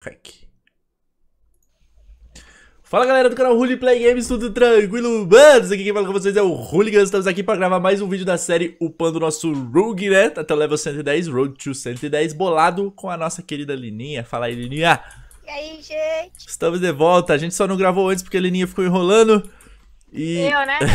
Rec. Fala galera do canal Rully Play Games, tudo tranquilo? Manos, aqui quem fala com vocês é o Hooligan, estamos aqui para gravar mais um vídeo da série upando o nosso Rogue, né? Tá até o level 110, Road to 110, bolado com a nossa querida Lininha. Fala aí, Lininha! E aí, gente? Estamos de volta, a gente só não gravou antes porque a Lininha ficou enrolando e... Eu, né?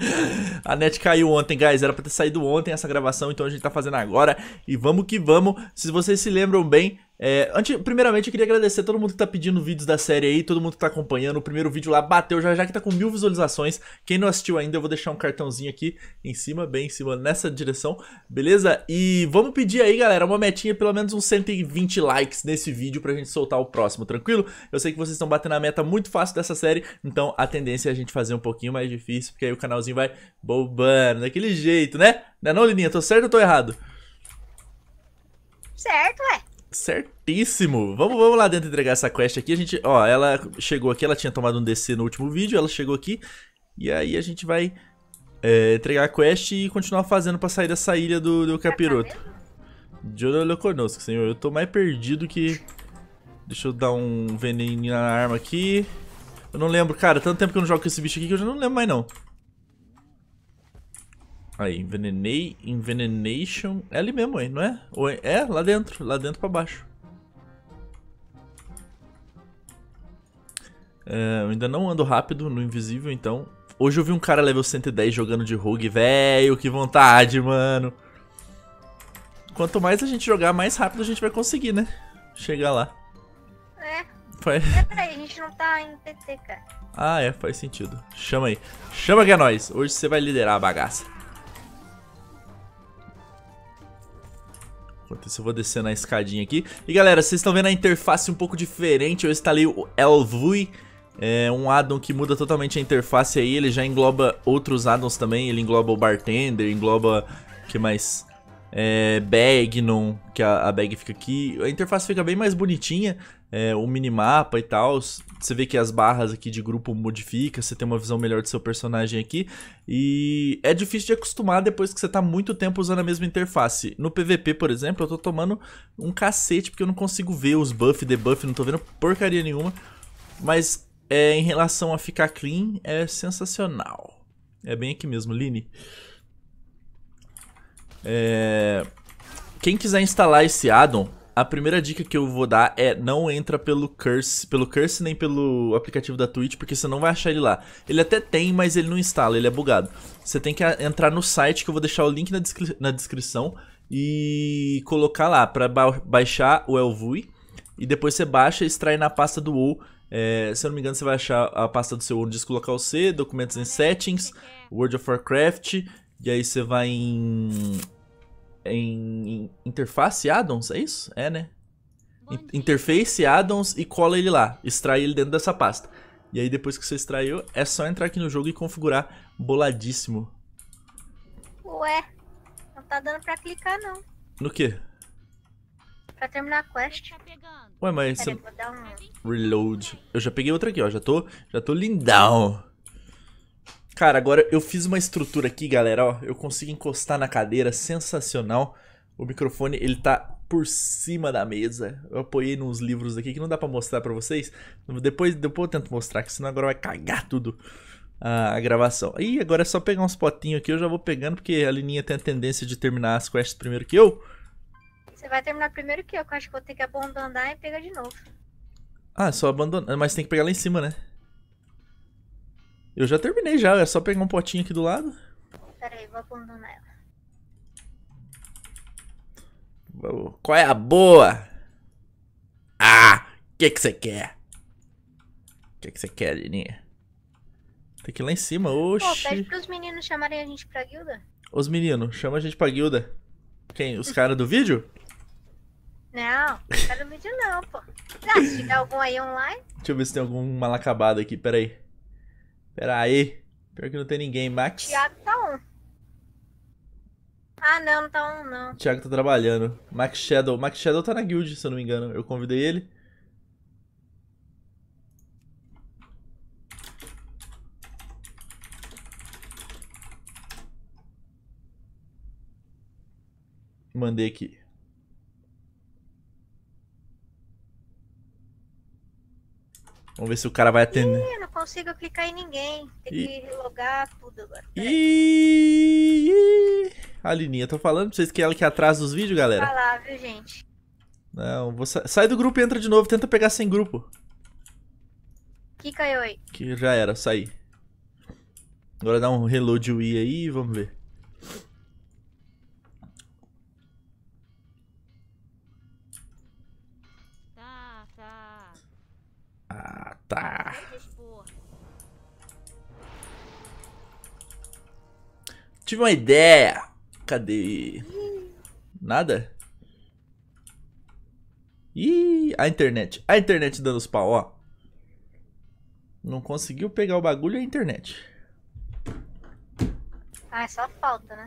A net caiu ontem, guys. Era pra ter saído ontem essa gravação, então a gente tá fazendo agora. E vamos que vamos. Se vocês se lembram bem, é, antes, primeiramente, eu queria agradecer a todo mundo que tá pedindo vídeos da série aí, todo mundo que tá acompanhando. O primeiro vídeo lá bateu já, já que tá com mil visualizações. Quem não assistiu ainda, eu vou deixar um cartãozinho aqui em cima, bem em cima, nessa direção, beleza? E vamos pedir aí, galera, uma metinha, pelo menos uns 120 likes nesse vídeo pra gente soltar o próximo, tranquilo? Eu sei que vocês estão batendo a meta muito fácil dessa série, então a tendência é a gente fazer um pouquinho mais difícil, porque aí o canalzinho vai bobando daquele jeito, né? Não é não, Lininha? Tô certo ou tô errado? Certo, ué. Certíssimo! Vamos, vamos lá dentro entregar essa quest aqui. A gente, ó, ela chegou aqui, ela tinha tomado um DC no último vídeo, ela chegou aqui. E aí a gente vai é, entregar a quest e continuar fazendo pra sair dessa ilha do, do capiroto. Jorolho conosco, senhor. Eu tô mais perdido que... Deixa eu dar um veneninho na arma aqui. Eu não lembro, cara, tanto tempo que eu não jogo com esse bicho aqui que eu já não lembro mais não. Aí, envenenei, envenenation. É ali mesmo, hein, não é? Ou é, é lá dentro, lá dentro pra baixo. É, eu ainda não ando rápido no invisível, então. Hoje eu vi um cara level 110 jogando de rogue, velho, que vontade, mano. Quanto mais a gente jogar, mais rápido a gente vai conseguir, né? Chegar lá. É. Foi. É, peraí, a gente não tá em TT, cara. Ah, é, faz sentido. Chama aí. Chama que é nós. Hoje você vai liderar a bagaça. Enquanto isso eu vou descer na escadinha aqui. E galera, vocês estão vendo a interface um pouco diferente, eu instalei o Elvui, é um addon que muda totalmente a interface aí, ele já engloba outros addons também, ele engloba o Bartender, engloba, o que mais? É, Bagnon, que a, a bag fica aqui, a interface fica bem mais bonitinha, é, o minimapa e tal. Você vê que as barras aqui de grupo modifica, você tem uma visão melhor do seu personagem aqui. E é difícil de acostumar depois que você tá muito tempo usando a mesma interface. No PVP, por exemplo, eu tô tomando um cacete porque eu não consigo ver os buff, debuff, não tô vendo porcaria nenhuma. Mas é, em relação a ficar clean, é sensacional. É bem aqui mesmo, Line. É... Quem quiser instalar esse addon, a primeira dica que eu vou dar é não entra pelo Curse, pelo Curse nem pelo aplicativo da Twitch, porque você não vai achar ele lá. Ele até tem, mas ele não instala, ele é bugado. Você tem que entrar no site, que eu vou deixar o link na, descri na descrição, e colocar lá para ba baixar o Elvui. E depois você baixa e extrai na pasta do WoW. É, se eu não me engano, você vai achar a pasta do seu disco local C, documentos em settings, World of Warcraft, e aí você vai em em, interface addons, é isso? É, né? Interface, addons e cola ele lá, extrai ele dentro dessa pasta. E aí depois que você extraiu, é só entrar aqui no jogo e configurar boladíssimo. Ué, não tá dando pra clicar não. No que? Pra terminar a quest. Tá Ué, mas... Pera, um... Reload. Eu já peguei outra aqui, ó, já tô, já tô lindão. Cara, agora eu fiz uma estrutura aqui, galera, ó. Eu consigo encostar na cadeira, sensacional. O microfone, ele tá por cima da mesa. Eu apoiei nos livros aqui que não dá para mostrar para vocês. Depois, depois eu tento mostrar, que senão agora vai cagar tudo a, a gravação. E agora é só pegar uns potinhos aqui, eu já vou pegando, porque a Lininha tem a tendência de terminar as quests primeiro que eu. Você vai terminar primeiro que eu, que eu acho que vou ter que abandonar e pegar de novo. Ah, só abandonar. Mas tem que pegar lá em cima, né? Eu já terminei já, é só pegar um potinho aqui do lado. Peraí, vou abandonar ela. Qual é a boa? Ah, o que que você quer? O que que você quer, Lininha? Tem que ir lá em cima, oxi. Pô, pede pros meninos chamarem a gente pra guilda. Os meninos, chama a gente pra guilda. Quem? Os caras do vídeo? Não, Cara do vídeo não, pô. Ah, se tiver algum aí online. Deixa eu ver se tem algum mal acabado aqui, peraí. Pera aí. Pior que não tem ninguém, Max. Thiago tá um. Ah, não, não tá um, não. Thiago tá trabalhando. Max Shadow. Max Shadow tá na guild, se eu não me engano. Eu convidei ele. Mandei aqui. Vamos ver se o cara vai atender. Ih, não consigo clicar em ninguém. Tem Ih. que relogar tudo agora. Ih, Ih. A Lininha, tô falando pra vocês que é ela que é atrasa os vídeos, galera. Vai lá, viu, gente? Não, vou sa... sai do grupo e entra de novo. Tenta pegar sem grupo. Que caiu aí? Que já era, saí. Agora dá um reload Wii aí e vamos ver. Tá. Tive uma ideia. Cadê? Nada? Ih, a internet. A internet dando os pau, ó. Não conseguiu pegar o bagulho e a internet. Ah, é só falta, né?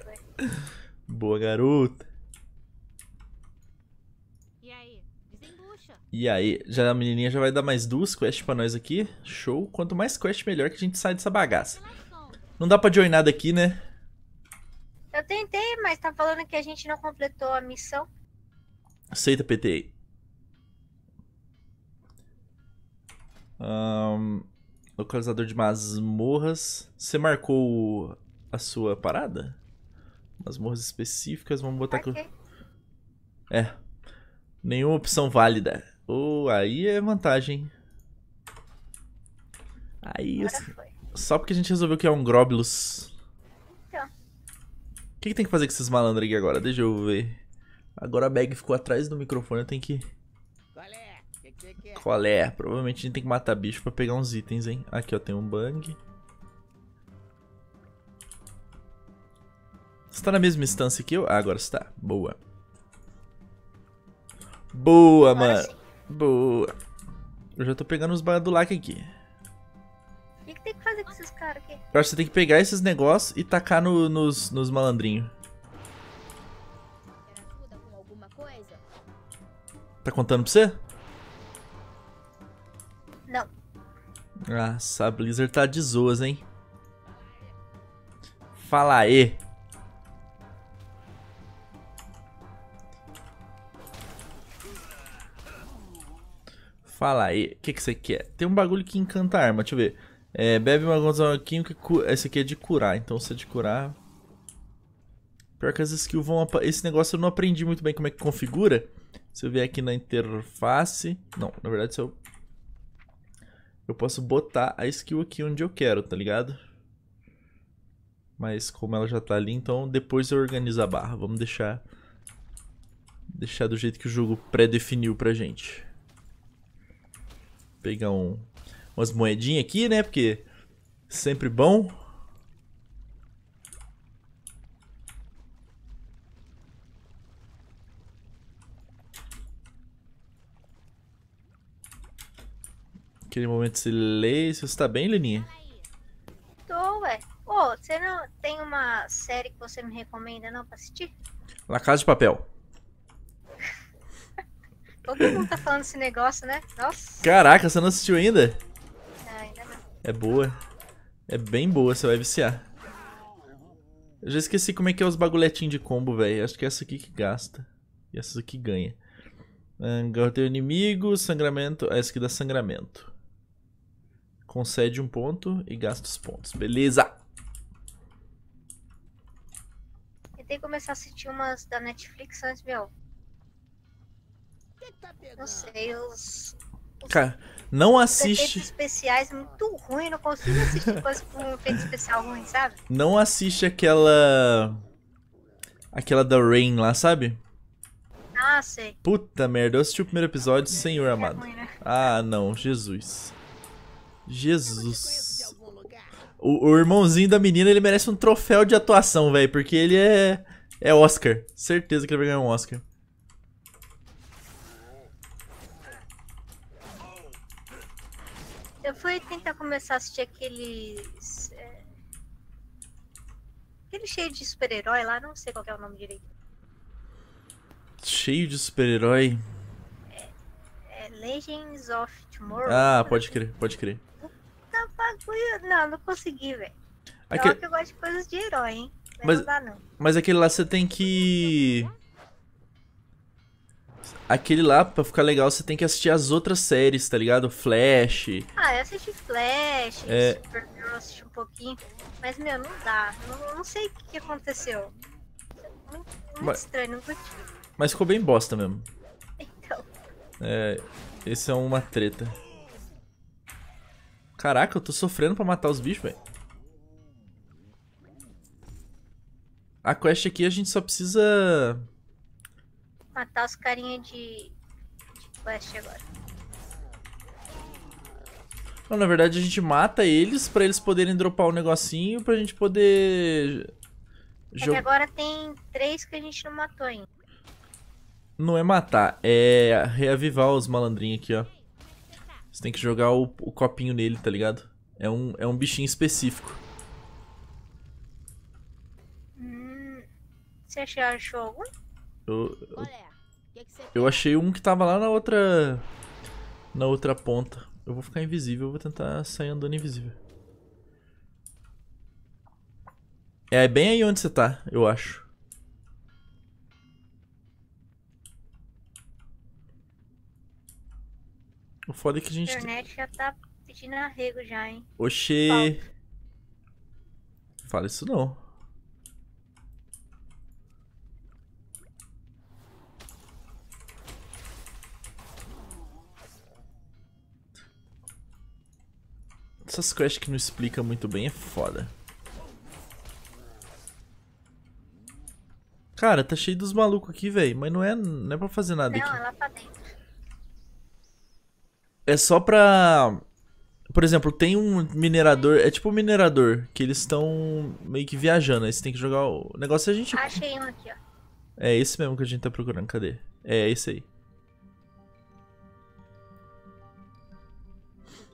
Boa, garota. E aí, já a menininha já vai dar mais duas quests pra nós aqui. Show. Quanto mais quest, melhor que a gente sai dessa bagaça. Não dá pra joinar daqui, né? Eu tentei, mas tá falando que a gente não completou a missão. Aceita, PT. Um, localizador de masmorras. Você marcou a sua parada? Masmorras específicas, vamos botar... Okay. Que... É. Nenhuma opção válida. Oh, aí é vantagem. Aí. Assim, só porque a gente resolveu que é um Groblus. Então. O que, que, tem que fazer com esses malandros aqui agora? Deixa eu ver. Agora a bag ficou atrás do microfone, eu tenho que. Qual é? Que que que é? Qual é? Provavelmente a gente tem que matar bicho pra pegar uns itens, hein? Aqui, ó, tem um bang. Você tá na mesma instância que eu? Ah, agora está. Boa. Boa, agora mano. Sim. Boa. Eu já tô pegando os lac aqui. O que, que, tem que fazer com esses caras aqui? Eu acho que você tem que pegar esses negócios e tacar no, nos, nos malandrinhos. Tá contando pra você? Não. Nossa, ah, a Blizzard tá de zoas, hein? Fala aí. Fala aí, o que, que você quer? Tem um bagulho que encanta a arma, deixa eu ver. É, bebe uma gonzalo aqui, esse aqui é de curar, então se é de curar... Pior que as skills vão... Esse negócio eu não aprendi muito bem como é que configura. Se eu vier aqui na interface... Não, na verdade se eu... Eu posso botar a skill aqui onde eu quero, tá ligado? Mas como ela já tá ali, então depois eu organizo a barra. Vamos deixar... Deixar do jeito que o jogo pré-definiu pra gente pegar um, umas moedinhas aqui, né? Porque sempre bom. Aquele momento de silêncio. Você tá bem, Leninha? Tô, ué. Ô, oh, você não tem uma série que você me recomenda não pra assistir? La Casa de Papel. Todo mundo tá falando esse negócio, né? Nossa. Caraca, você não assistiu ainda? Não, é, ainda não. É boa. É bem boa, você vai viciar. Eu já esqueci como é que é os bagulhetinhos de combo, velho. Acho que é essa aqui que gasta. E essa aqui ganha. Engordei hum, o inimigo, sangramento. Ah, essa aqui dá sangramento. Concede um ponto e gasta os pontos. Beleza! Tentei começar a assistir umas da Netflix antes, meu que, tá pegando? Não sei, os. Cara, não assiste. especiais muito ruim, não consigo assistir com um efeito especial ruim, sabe? Não assiste aquela. Aquela da Rain lá, sabe? Ah, sei. Puta merda, eu assisti o primeiro episódio, é, senhor é amado. Ruim, né? Ah, não, Jesus. Jesus. O, o, irmãozinho da menina, ele merece um troféu de atuação, velho, porque ele é. É Oscar. Certeza que ele vai ganhar um Oscar. Eu fui tentar começar a assistir aqueles. É... Aquele cheio de super-herói lá, não sei qual é o nome direito. Cheio de super-herói? É, é Legends of Tomorrow. Ah, pode crer, pode crer. Puta bagulho. Não, não consegui, velho. Aquele... Claro que eu gosto de coisas de herói, hein? Mas, mas, não dá, não. mas aquele lá você tem que aquele lá, pra ficar legal, você tem que assistir as outras séries, tá ligado? Flash. Ah, eu assisti Flash, é... Supergirl, assisti um pouquinho. Mas, meu, não dá. Não, não sei o que, aconteceu. Muito, muito mas... estranho, não curti. Mas ficou bem bosta mesmo. Então. É, esse é uma treta. Caraca, eu tô sofrendo pra matar os bichos, velho. A quest aqui a gente só precisa matar os carinha de, de quest agora. Não, na verdade a gente mata eles pra eles poderem dropar o um negocinho pra gente poder... É Jog... agora tem três que a gente não matou ainda. Não é matar, é reavivar os malandrinhos aqui, ó. Você tem que jogar o, o copinho nele, tá ligado? É um, é um bichinho específico. Hum, você achou algum? Eu, eu, é eu achei um que tava lá na outra... Na outra ponta. Eu vou ficar invisível, vou tentar sair andando invisível. É bem aí onde você tá, eu acho. O foda é que a gente... A internet já tá pedindo arrego já, hein. Oxê. Falta. Fala isso não. Essas Crash que não explica muito bem é foda. Cara, tá cheio dos malucos aqui, velho. Mas não é, não é pra fazer nada não, aqui. Não, ela tá dentro. É só pra... Por exemplo, tem um minerador... É tipo um minerador. Que eles estão meio que viajando. Aí você tem que jogar o negócio e a gente... Achei um aqui, ó. É esse mesmo que a gente tá procurando. Cadê? É esse aí.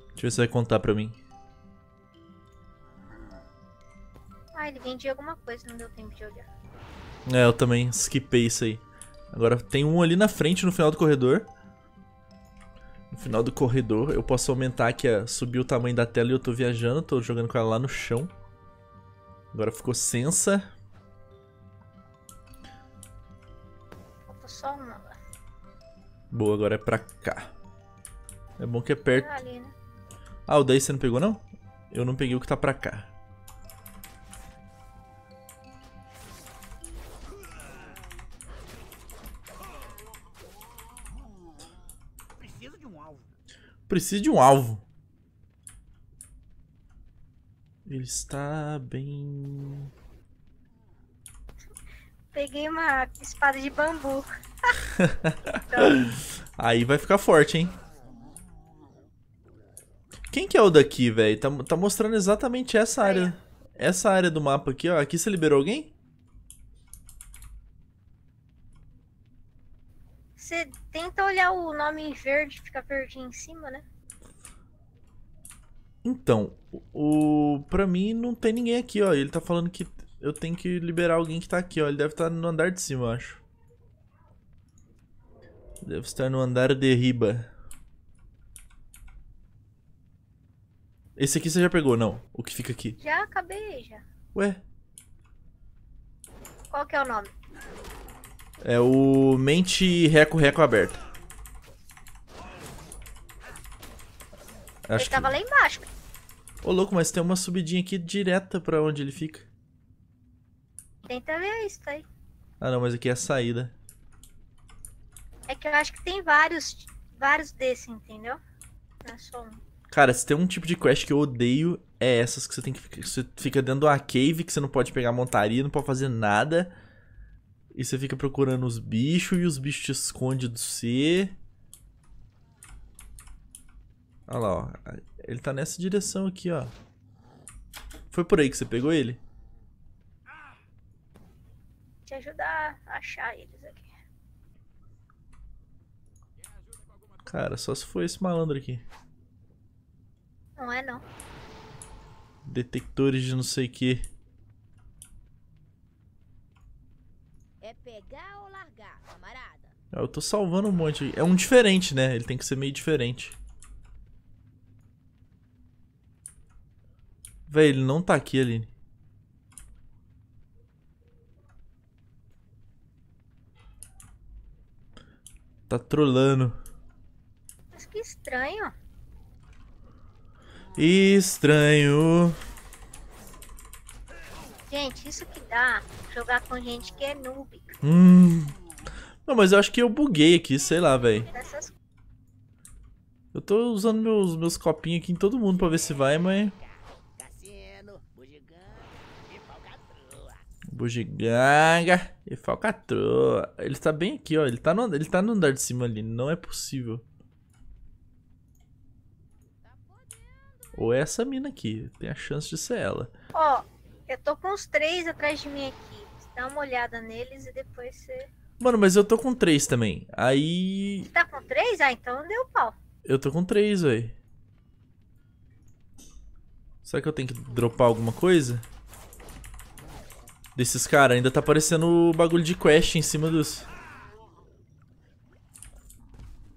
Deixa eu ver se vai contar pra mim. Ah, ele vendia alguma coisa, não deu tempo de olhar. É, eu também skipei isso aí. Agora tem um ali na frente, no final do corredor. No final do corredor, eu posso aumentar aqui, a, subir o tamanho da tela e eu tô viajando, tô jogando com ela lá no chão. Agora ficou sensa. Falta só uma Boa, agora é pra cá. É bom que é perto. Tá ali, né? Ah, o daí você não pegou não? Eu não peguei o que tá pra cá. preciso de um alvo. Ele está bem... Peguei uma espada de bambu. Então. Aí vai ficar forte, hein? Quem que é o daqui, velho? Tá, tá mostrando exatamente essa área. Essa área do mapa aqui, ó. Aqui você liberou alguém? Você tenta olhar o nome em verde, fica verde em cima, né? Então, o para mim não tem ninguém aqui, ó. Ele tá falando que eu tenho que liberar alguém que tá aqui, ó. Ele deve estar tá no andar de cima, eu acho. Deve estar no andar de riba. Esse aqui você já pegou, não? O que fica aqui? Já acabei, já. Ué? Qual que é o nome? É o mente reco reco aberto. Acho ele tava que... lá embaixo. Ô louco, mas tem uma subidinha aqui direta pra onde ele fica. Tenta ver isso aí. Ah não, mas aqui é a saída. É que eu acho que tem vários, vários desses, entendeu? Não é só um. Cara, se tem um tipo de quest que eu odeio, é essas que você tem que ficar, você fica dentro da cave, que você não pode pegar montaria, não pode fazer nada. E você fica procurando os bichos e os bichos te escondem do C. Olha lá, ó. Ele tá nessa direção aqui, ó. Foi por aí que você pegou ele? Te ajudar a achar eles aqui. Cara, só se for esse malandro aqui. Não é não. Detectores de não sei o que. Eu tô salvando um monte. É um diferente, né? Ele tem que ser meio diferente. Véi, ele não tá aqui, Aline. Tá trolando. Mas que estranho. Estranho. Gente, isso que dá jogar com gente que é noob. Hum. Não, mas eu acho que eu buguei aqui, sei lá, velho. Eu tô usando meus, meus copinhos aqui em todo mundo pra ver se vai, mas... Bugiganga e falcatrua. Ele tá bem aqui, ó. Ele tá, no, ele tá no andar de cima ali. Não é possível. Ou é essa mina aqui. Tem a chance de ser ela. Ó, oh, eu tô com os três atrás de mim aqui. Dá uma olhada neles e depois você... Mano, mas eu tô com três também. Aí. Você tá com três? Ah, então deu pau. Eu tô com três, velho. Será que eu tenho que dropar alguma coisa? Desses caras, ainda tá aparecendo o bagulho de quest em cima dos.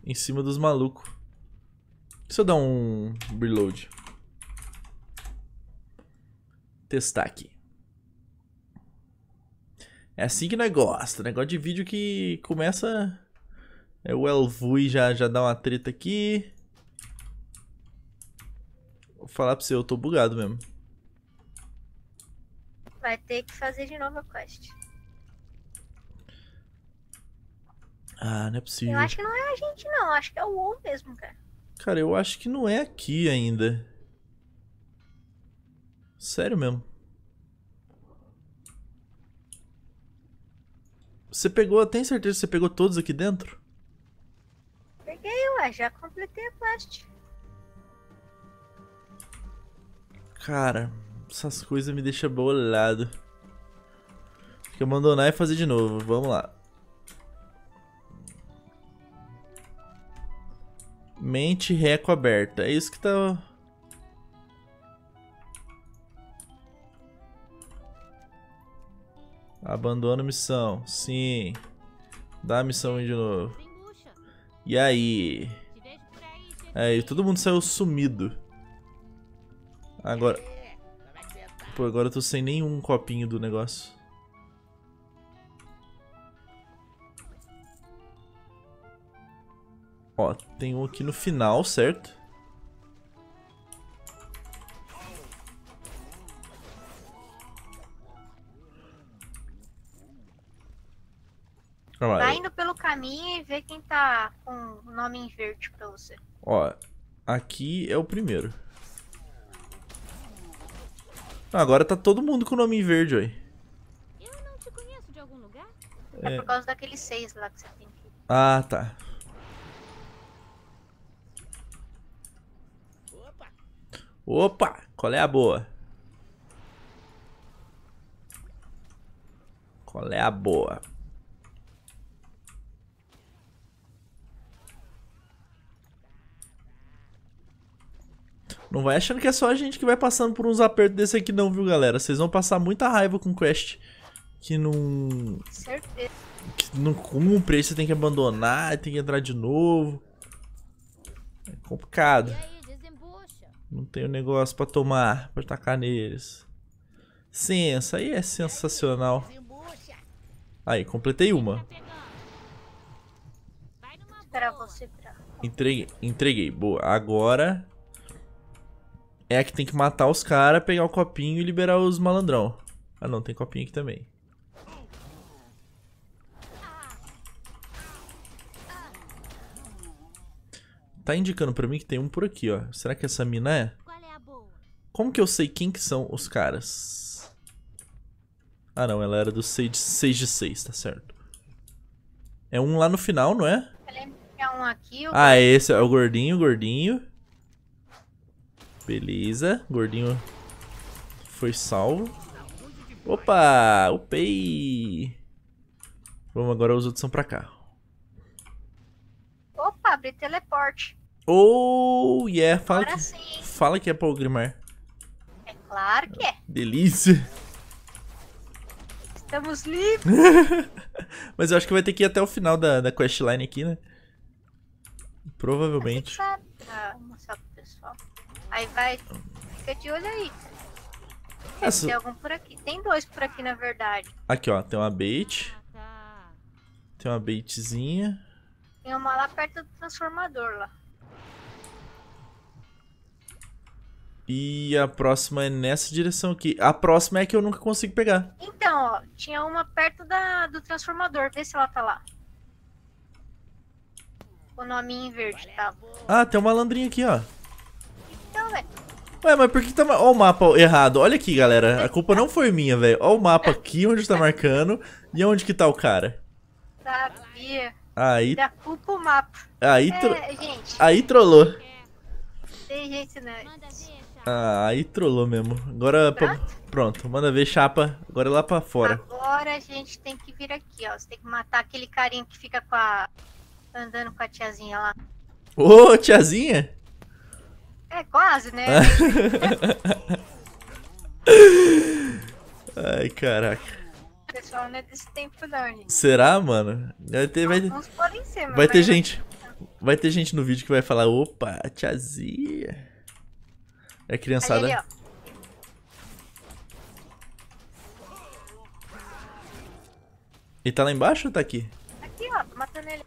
Em cima dos malucos. Deixa eu dar um reload. Testar aqui. É assim que nós gosta. Negócio né? de vídeo que começa. É o Elvui já, já dá uma treta aqui. Vou falar pra você, eu tô bugado mesmo. Vai ter que fazer de novo a quest. Ah, não é possível. Eu acho que não é a gente, não. Eu acho que é o WoW mesmo, cara. Cara, eu acho que não é aqui ainda. Sério mesmo. Você pegou, tem certeza que você pegou todos aqui dentro? Peguei, ué, já completei a parte. Cara, essas coisas me deixam bolado. Tem que abandonar e fazer de novo, vamos lá. Mente reco aberta, é isso que tá Abandona a missão. Sim. Dá a missão aí de novo. E aí? É, e todo mundo saiu sumido. Agora... Pô, agora eu tô sem nenhum copinho do negócio. Ó, tem um aqui no final, certo? e vê quem tá com o nome em verde pra você. Ó, aqui é o primeiro. Ah, agora tá todo mundo com o nome em verde, oi. Eu não te conheço de algum lugar? É, é por causa daqueles seis lá que você tem que... Ah, tá. Opa! Opa! Qual é a boa? Qual é a boa? Não vai achando que é só a gente que vai passando por uns apertos desse aqui não, viu, galera? Vocês vão passar muita raiva com quest que não... Certeza. Que não cumpre, aí você tem que abandonar, tem que entrar de novo. É complicado. Não tem o um negócio pra tomar, pra tacar neles. Sensa, aí é sensacional. Aí, completei tá uma. Entreguei, entreguei. Boa, agora é a que tem que matar os caras, pegar o copinho e liberar os malandrão. Ah não, tem copinho aqui também. Tá indicando pra mim que tem um por aqui, ó. Será que essa mina é? é Como que eu sei quem que são os caras? Ah não, ela era do 6 de 6, tá certo. É um lá no final, não é? é ah, é esse é o gordinho, o gordinho. Beleza, gordinho foi salvo. Opa, upei. Vamos, agora os outros são pra cá. Opa, abri teleporte. Oh, yeah. Fala agora que, sim. fala que é pra Grimar. É claro que é. Delícia. Estamos livres. Mas eu acho que vai ter que ir até o final da, da questline aqui, né? Provavelmente. Tá- ah. Aí vai. Ah. Fica de olho aí. Essa... Tem algum por aqui. Tem dois por aqui, na verdade. Aqui, ó. Tem uma bait. Ah, tá. Tem uma baitzinha. Tem uma lá perto do transformador lá. E a próxima é nessa direção aqui. A próxima é que eu nunca consigo pegar. Então, ó, tinha uma perto da, do transformador. Vê se ela tá lá. O nome em verde, tá? Ah, tem uma landrinha aqui, ó ué. Ué, mas por que tá. Ó, o mapa errado. Olha aqui, galera. A culpa não foi minha, velho. Ó, o mapa aqui onde tá marcando. E onde que tá o cara? Sabia. Aí. Da culpa o mapa. Aí, é, gente. aí trollou. Tem jeito, né? Ah, aí trollou mesmo. Agora. Pronto? Pronto, manda ver, chapa. Agora é lá pra fora. Agora a gente tem que vir aqui, ó. Você tem que matar aquele carinha que fica com a. andando com a tiazinha lá. Ô, tiazinha? É quase, né? Ai, caraca. pessoal não é desse tempo não, gente. Será, mano? Vai ter, vai... Alguns podem ser, mas... Vai ter gente... Vai ter gente no vídeo que vai falar, opa, tiazinha. É criançada. Ali, Ele tá lá embaixo ou tá aqui? Aqui, ó, matando ele.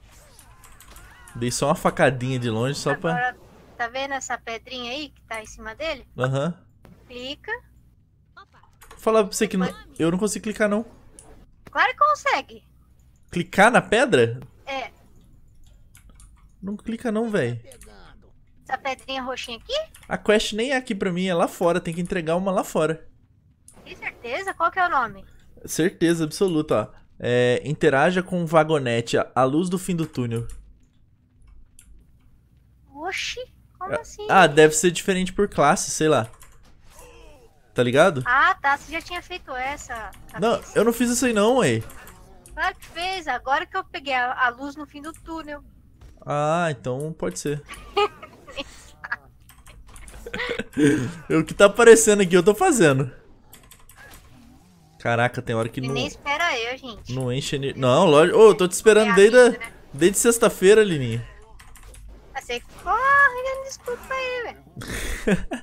Dei só uma facadinha de longe só Agora... pra... Tá vendo essa pedrinha aí que tá em cima dele? Aham. Uhum. Clica. Fala pra você que não, eu não consigo clicar, não. Claro que consegue. Clicar na pedra? É. Não clica não, velho. Essa pedrinha roxinha aqui? A quest nem é aqui pra mim, é lá fora. Tem que entregar uma lá fora. Tem certeza? Qual que é o nome? Certeza absoluta, ó. É, interaja com o vagonete a luz do fim do túnel. Oxi. É. assim? Ah, deve ser diferente por classe, sei lá. Tá ligado? Ah, tá. Você já tinha feito essa. Não, eu não fiz isso aí não, ué. Claro que fez. Agora que eu peguei a, a luz no fim do túnel. Ah, então pode ser. o que tá aparecendo aqui eu tô fazendo. Caraca, tem hora que Ele não... nem espera eu, gente. Não enche... Não, lógico. Ô, oh, eu tô te é esperando desde, a... Né? desde sexta-feira, Lininha você corre, desculpa aí, velho.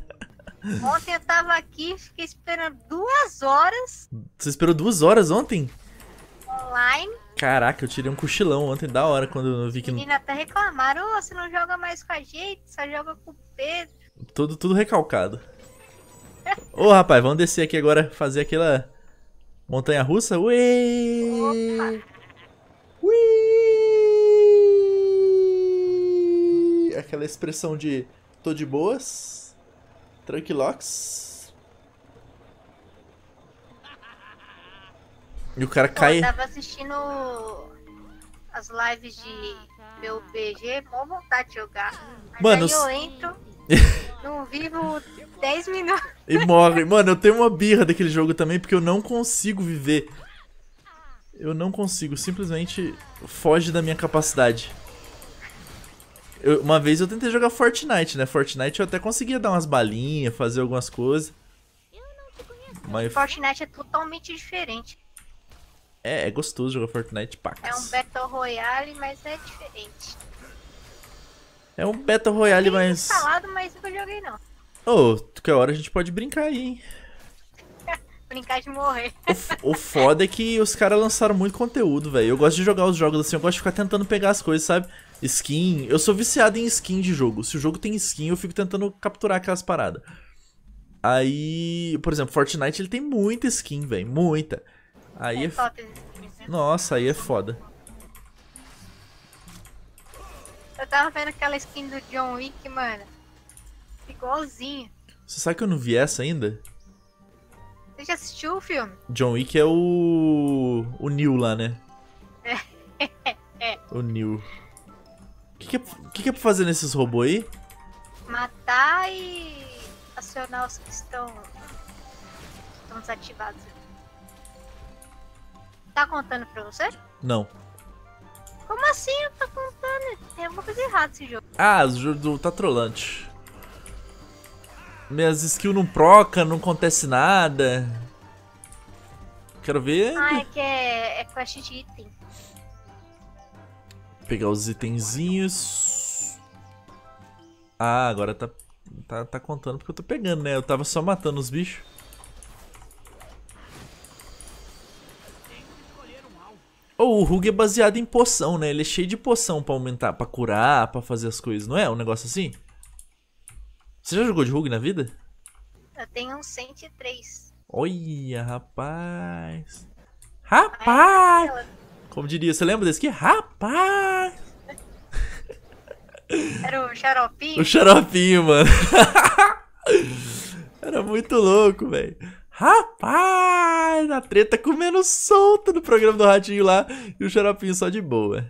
ontem eu tava aqui, fiquei esperando duas horas. Você esperou duas horas ontem? Online. Caraca, eu tirei um cochilão ontem, da hora, quando eu vi que... Menina, até reclamaram, oh, você não joga mais com a gente, só joga com o Pedro. Tudo, tudo recalcado. Ô, rapaz, vamos descer aqui agora, fazer aquela montanha-russa. Ué! Opa! aquela expressão de tô de boas, tranquilox. E o cara cai. Eu tava assistindo as lives de meu BG, mó vontade de jogar. Mas Mano, eu entro, no vivo 10 minutos. E morre. Mano, eu tenho uma birra daquele jogo também, porque eu não consigo viver. Eu não consigo, simplesmente foge da minha capacidade. Eu, uma vez eu tentei jogar Fortnite, né? Fortnite eu até conseguia dar umas balinhas, fazer algumas coisas. Mas... Fortnite é totalmente diferente. É, é gostoso jogar Fortnite pacas. É um Battle Royale, mas é diferente. É um Battle Royale, mas. instalado, mas nunca joguei não. Ô, oh, que hora a gente pode brincar aí, hein? brincar de morrer. O, o, foda é que os caras lançaram muito conteúdo, velho. Eu gosto de jogar os jogos assim, eu gosto de ficar tentando pegar as coisas, sabe? skin. Eu sou viciado em skin de jogo. Se o jogo tem skin, eu fico tentando capturar aquelas paradas. Aí, por exemplo, Fortnite ele tem muita skin, velho. Muita. Aí é. é... Nossa, aí é foda. Eu tava vendo aquela skin do John Wick, mano. Igualzinha. Você sabe que eu não vi essa ainda? Você já assistiu o filme? John Wick é o. o Neil lá, né? É. é. O Neil. O que, que, é, que, que é pra fazer nesses robôs aí? Matar e acionar os que estão, que estão desativados. Tá contando pra você? Não. Como assim? Eu tô contando. Tem alguma coisa errada esse jogo. Ah, o jogo tá trolante. Minhas skills não proca, não acontece nada. Quero ver. Ah, é que é, é quest de item. Pegar os itenzinhos. Ah, agora tá, tá, tá contando porque eu tô pegando, né? Eu tava só matando os bichos. Oh, o Rug é baseado em poção, né? Ele é cheio de poção pra aumentar, pra curar, pra fazer as coisas, não é? Um negócio assim? Você já jogou de Rug na vida? Eu tenho um 103. Olha, rapaz. Rapaz! Ai, como diria, você lembra desse aqui? Rapaz! Era o xaropinho? O xaropinho, mano. Era muito louco, velho. Rapaz! A treta comendo solta no programa do Ratinho lá e o xaropinho só de boa.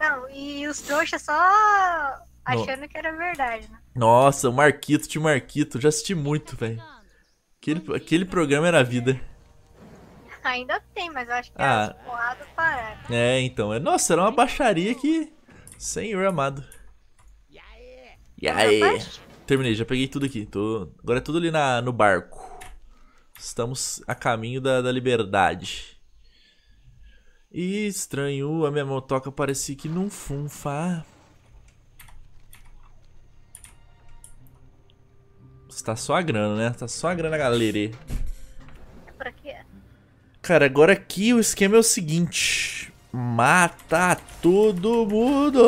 Não, e os trouxas só achando que era verdade, né? Nossa, o Marquito, tio Marquito, já assisti muito, velho. Aquele, aquele programa era vida. Ainda tem, mas eu acho que é ah. é tipo, lado pararam. É, então. É, nossa, era uma baixaria que. Senhor amado. E aí? Terminei, já peguei tudo aqui. Tô... Agora é tudo ali na, no barco. Estamos a caminho da, da liberdade. E estranho, a minha motoca parecia que não funfa. Está só a grana, né? Tá só a grana, galera. Cara, agora aqui o esquema é o seguinte. Mata todo mundo.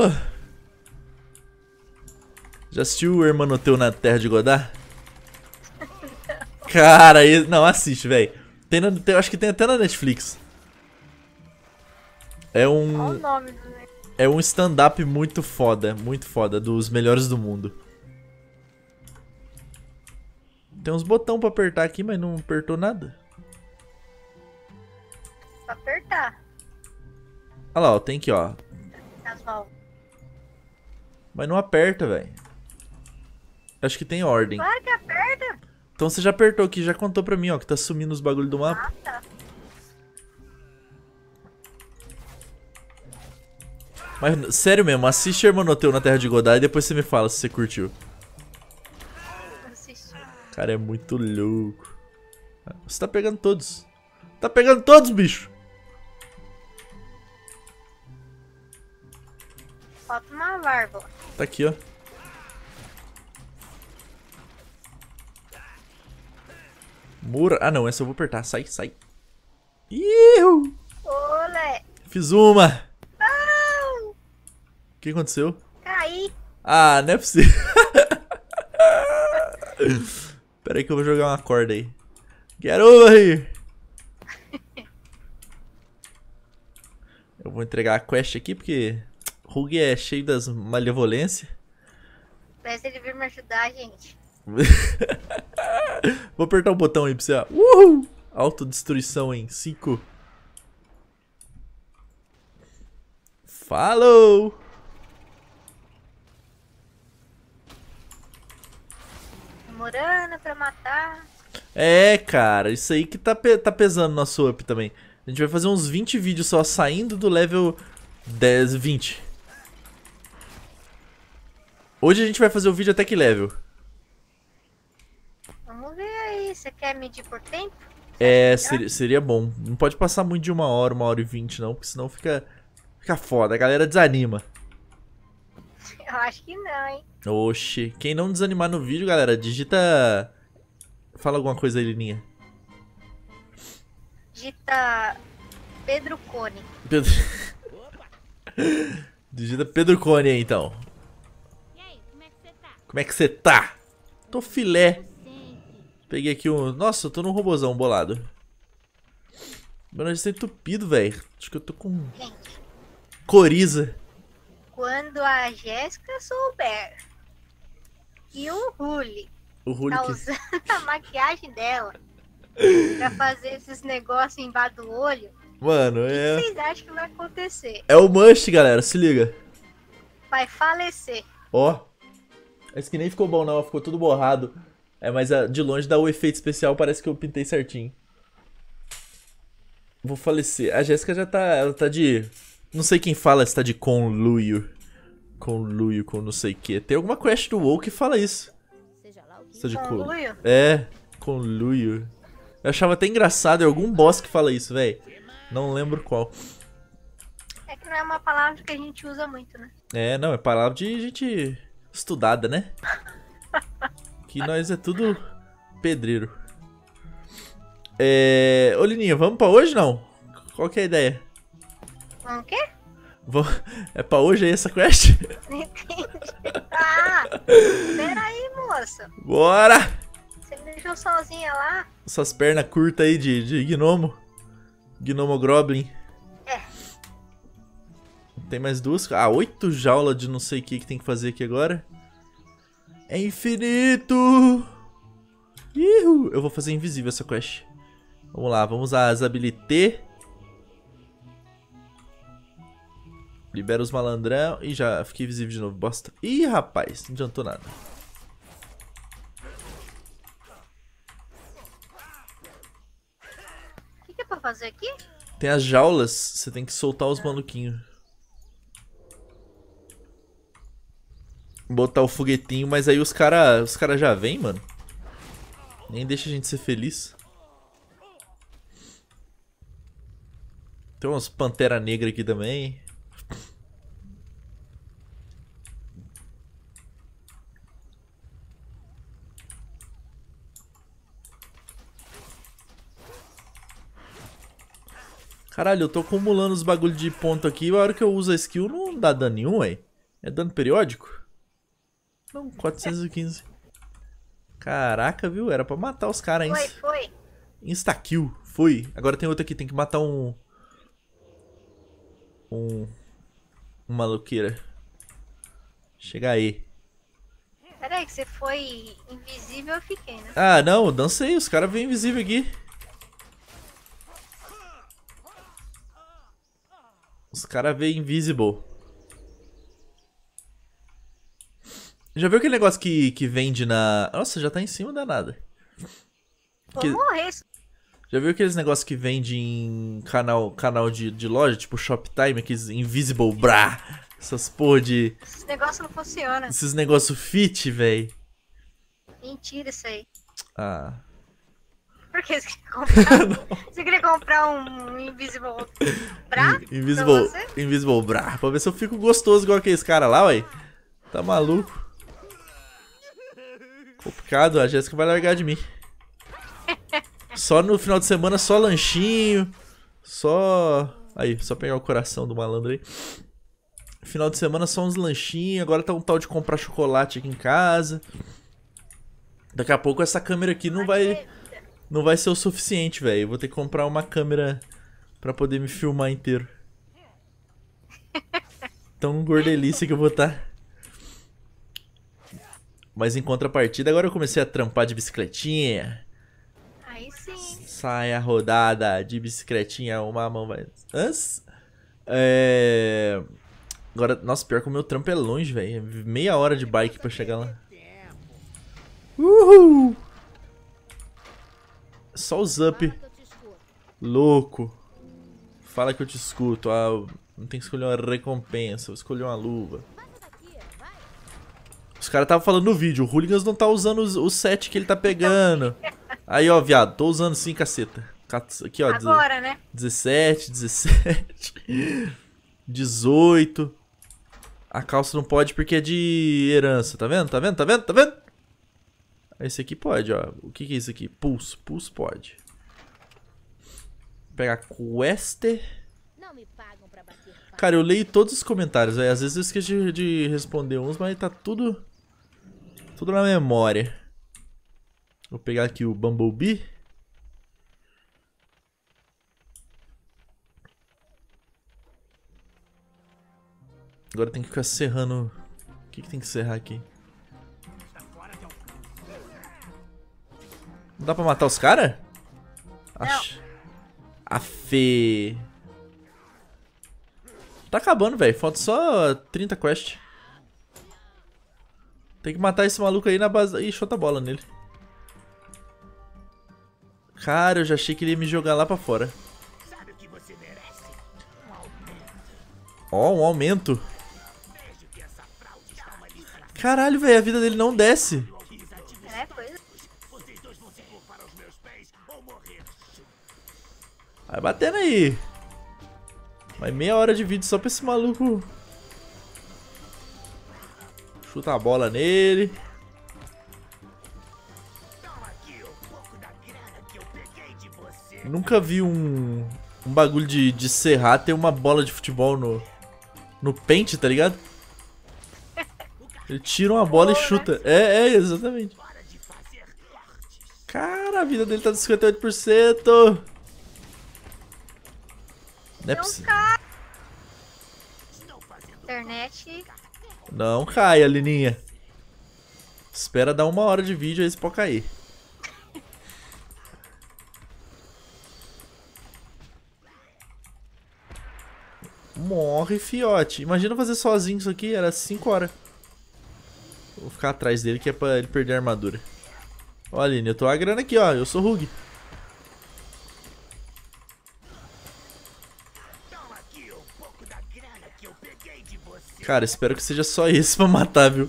Já assistiu o Teu na Terra de Godá? Cara, não, assiste, velho. Tem, tem, acho que tem até na Netflix. É um... Qual o nome do é um stand-up muito foda, muito foda, dos melhores do mundo. Tem uns botão pra apertar aqui, mas não apertou nada apertar. Olha lá, ó, tem que, ó. Tá Mas não aperta, velho. Acho que tem ordem. Claro que aperta. Então você já apertou aqui, já contou pra mim, ó, que tá sumindo os bagulho do ah, mapa. Ah, tá. Mas sério mesmo, assiste Hermanoteu na Terra de Godai e depois você me fala se você curtiu. Cara, é muito louco. Você tá pegando todos. Tá pegando todos, bicho! Falta uma válvula. Tá aqui, ó. mura Ah, não. Essa eu vou apertar. Sai, sai. Iu! Olé! Fiz uma! Não! O que aconteceu? Caí. Ah, não é possível. Pera aí que eu vou jogar uma corda aí. Get over here! eu vou entregar a quest aqui porque Rug é cheio das malevolências. Parece que ele vir me ajudar, gente. Vou apertar o um botão aí pra você. Uhul! Autodestruição em 5. Falou! Demorando pra matar. É, cara, isso aí que tá, pe tá pesando nosso up também. A gente vai fazer uns 20 vídeos só saindo do level 10, 20. Hoje a gente vai fazer o vídeo até que level? Vamos ver aí, você quer medir por tempo? Você é, seria, seria, bom. Não pode passar muito de uma hora, uma hora e vinte não, porque senão fica, fica foda, a galera desanima. Eu acho que não, hein. Oxi, quem não desanimar no vídeo, galera, digita... Fala alguma coisa aí, Lininha. Digita Pedro Cone. Pedro... digita Pedro Cone aí, então. Como é que você tá? Tô filé. Peguei aqui um... Nossa, eu tô num robozão bolado. Meu nariz tá entupido, velho. Acho que eu tô com... Coriza. Quando a Jéssica souber que o Rully o Hulk. tá usando a maquiagem dela pra fazer esses negócios embaixo do olho. Mano, que é. vocês acham que vai acontecer? É o Mush, galera, se liga. Vai falecer. Ó. Esse que nem ficou bom não, ficou tudo borrado. É, mas ah, de longe dá o efeito especial, parece que eu pintei certinho. Vou falecer. A Jéssica já tá. Ela tá de. Não sei quem fala se tá de conluio. Conluio com não sei o que. Tem alguma quest do WoW que fala isso. Seja lá o que. Tá de conluio? É, conluio. Eu achava até engraçado, é algum boss que fala isso, velho. Não lembro qual. É que não é uma palavra que a gente usa muito, né? É, não, é palavra de gente estudada, né? que nós é tudo pedreiro. É... Ô, Lininha, vamos pra hoje, não? Qual que é a ideia? Vamos o quê? É pra hoje aí essa quest? Não entendi. Ah, peraí, moça. Bora! Você me deixou sozinha lá? Essas pernas curtas aí de, de gnomo. Gnomo Groblin. Tem mais duas. Ah, oito jaulas de não sei o que que tem que fazer aqui agora. É infinito! Ihu! Eu vou fazer invisível essa quest. Vamos lá, vamos usar as habilité. Libera os malandrão. e já fiquei invisível de novo, bosta. Ih, rapaz, não adiantou nada. O que, que é pra fazer aqui? Tem as jaulas, você tem que soltar os maluquinhos. botar o foguetinho, mas aí os cara, os cara já vem, mano. Nem deixa a gente ser feliz. Tem umas pantera negra aqui também. Caralho, eu tô acumulando os bagulho de ponto aqui. A hora que eu uso a skill não dá dano nenhum, ué. É dano periódico? Não, 415. Caraca, viu? Era pra matar os caras, hein? Foi, foi. Instakill. Foi. Agora tem outro aqui. Tem que matar um... Um... Um maluqueira. Chega aí. Peraí, que você foi invisível, eu fiquei, né? Ah, não. Dancei. Os caras vêm invisível aqui. Os caras vêm invisible. Já viu aquele negócio que, que vende na. Nossa, já tá em cima danada. nada que... Já viu aqueles negócios que vende em canal, canal de, de loja, tipo Shoptime, aqueles Invisible Bra? Essas porra de. Esses negócios não funcionam. Esses negócios fit, véi. Mentira isso aí. Ah. Por que você queria comprar? você queria comprar um Invisible Bra? Invisible, Invisible Bra. Pra ver se eu fico gostoso igual aqueles caras lá, ué. Tá maluco? Complicado, a Jéssica vai largar de mim. Só no final de semana, só lanchinho. Só. Aí, só pegar o coração do malandro aí. Final de semana, só uns lanchinhos. Agora tá um tal de comprar chocolate aqui em casa. Daqui a pouco essa câmera aqui não vai. Não vai ser o suficiente, velho. Vou ter que comprar uma câmera pra poder me filmar inteiro. Tão gordelice que eu vou estar. Tá. Mas em contrapartida, agora eu comecei a trampar de bicicletinha. Aí sim. Sai a rodada de bicicletinha, uma mão vai. Antes. É... Agora, nossa, pior que o meu trampo é longe, velho. Meia hora de bike pra chegar lá. Uhul! Só o zup. Louco. Fala que eu te escuto. Ah, não tem que escolher uma recompensa. Vou escolher uma luva. Os caras estavam falando no vídeo, o Hooligans não tá usando os, o set que ele tá pegando. Aí, ó, viado, tô usando sim, caceta. Aqui, ó. Agora, né? 17, 17, 18. A calça não pode porque é de herança, tá vendo? Tá vendo? Tá vendo? Tá vendo? Esse aqui pode, ó. O que, que é isso aqui? Pulso. Pulso pode. Vou pegar Quest. Cara, eu leio todos os comentários, velho. Às vezes eu esqueço de, de responder uns, mas tá tudo tudo na memória. Vou pegar aqui o Bumblebee. Agora tem que ficar serrando. O que, que tem que serrar aqui? Não dá pra matar os caras? Acho. A fé. Tá acabando, velho. Falta só 30 quests. Tem que matar esse maluco aí na base... Ih, chuta a bola nele. Cara, eu já achei que ele ia me jogar lá pra fora. Ó, um, um aumento. Caralho, velho, a vida dele não desce. É, é. Vai batendo aí. Vai meia hora de vídeo só pra esse maluco Chuta a bola nele. Nunca vi um, um bagulho de, de serrar ter uma bola de futebol no, no pente, tá ligado? Ele tira uma bola e chuta. É, é, exatamente. Cara, a vida dele tá de 58%. Não é possível. Internet não caia, Alininha. Espera dar uma hora de vídeo aí se pode cair. Morre, fiote. Imagina fazer sozinho isso aqui, era 5 horas. Vou ficar atrás dele que é pra ele perder a armadura. Ó, Aline, eu tô agrando aqui, ó. Eu sou Rug. Cara, espero que seja só esse pra matar, viu?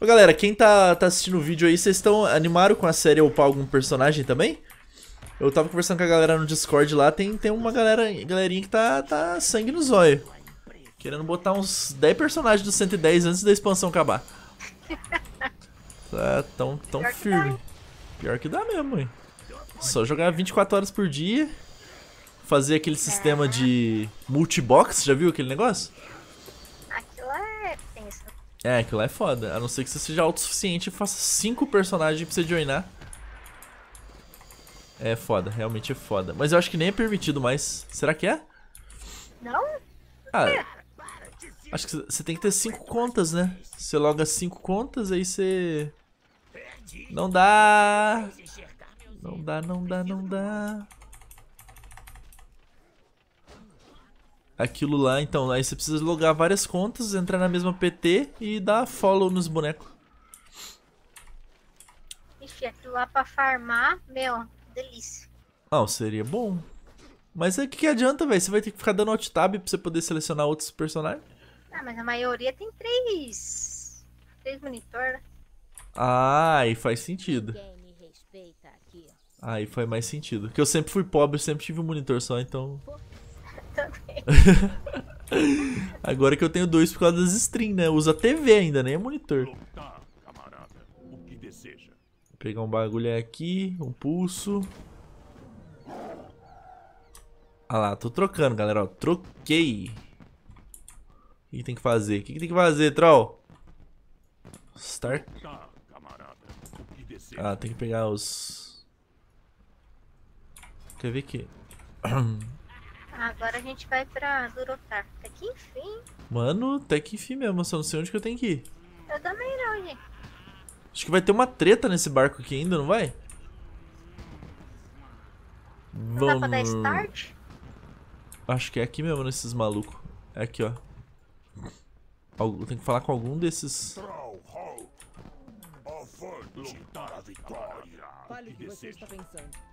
Ô, galera, quem tá, tá assistindo o vídeo aí, vocês estão animados com a série upar algum personagem também? Eu tava conversando com a galera no Discord lá, tem, tem uma galera, galerinha que tá, tá sangue no zóio. Querendo botar uns 10 personagens do 110 antes da expansão acabar. Tá tão, tão firme. Pior que dá mesmo, hein? Só jogar 24 horas por dia fazer aquele sistema de multibox, já viu aquele negócio? Aquilo é tenso. É, aquilo lá é foda. A não ser que você seja autossuficiente e faça cinco personagens pra você joinar. É foda, realmente é foda. Mas eu acho que nem é permitido mais. Será que é? Não? Ah, é. acho que você tem que ter cinco contas, né? Você loga cinco contas, aí você... Não dá! Não dá, não dá, não dá. aquilo lá. Então, aí você precisa logar várias contas, entrar na mesma PT e dar follow nos bonecos. Ixi, aquilo lá pra farmar, meu, delícia. Não, ah, seria bom. Mas o que, que adianta, velho? Você vai ter que ficar dando alt tab pra você poder selecionar outros personagens? Ah, mas a maioria tem três. Três monitor, né? Ah, aí faz sentido. Aí faz mais sentido. Porque eu sempre fui pobre, sempre tive um monitor só, então também. Agora que eu tenho dois por causa das streams, né? Usa TV ainda, nem né? é monitor. Vou pegar um bagulho aqui, um pulso. Ah lá, tô trocando, galera. Ó, troquei. O que, tem que fazer? O que, que tem que fazer, Troll? Start. Ah, tem que pegar os... Quer ver que... Agora a gente vai pra Durotar. Tá até que enfim. Mano, tá até que enfim mesmo. só não sei onde que eu tenho que ir. Eu também não, gente. Acho que vai ter uma treta nesse barco aqui ainda, não vai? Não Vamos. dá pra dar start? Acho que é aqui mesmo, nesses malucos. É aqui, ó. Eu tenho que falar com algum desses... Fale o que você está pensando.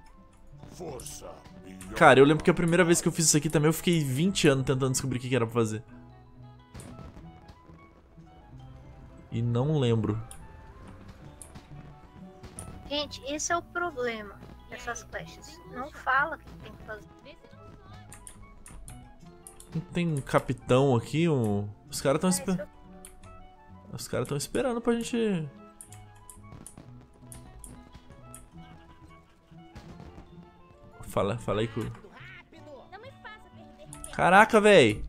Cara, eu lembro que a primeira vez que eu fiz isso aqui também eu fiquei 20 anos tentando descobrir o que era pra fazer. E não lembro. Gente, esse é o problema dessas quests. Não fala o que tem que fazer. Não tem um capitão aqui? Um... Os caras estão esperando. Os caras estão esperando pra gente Fala, fala aí que Caraca, véi.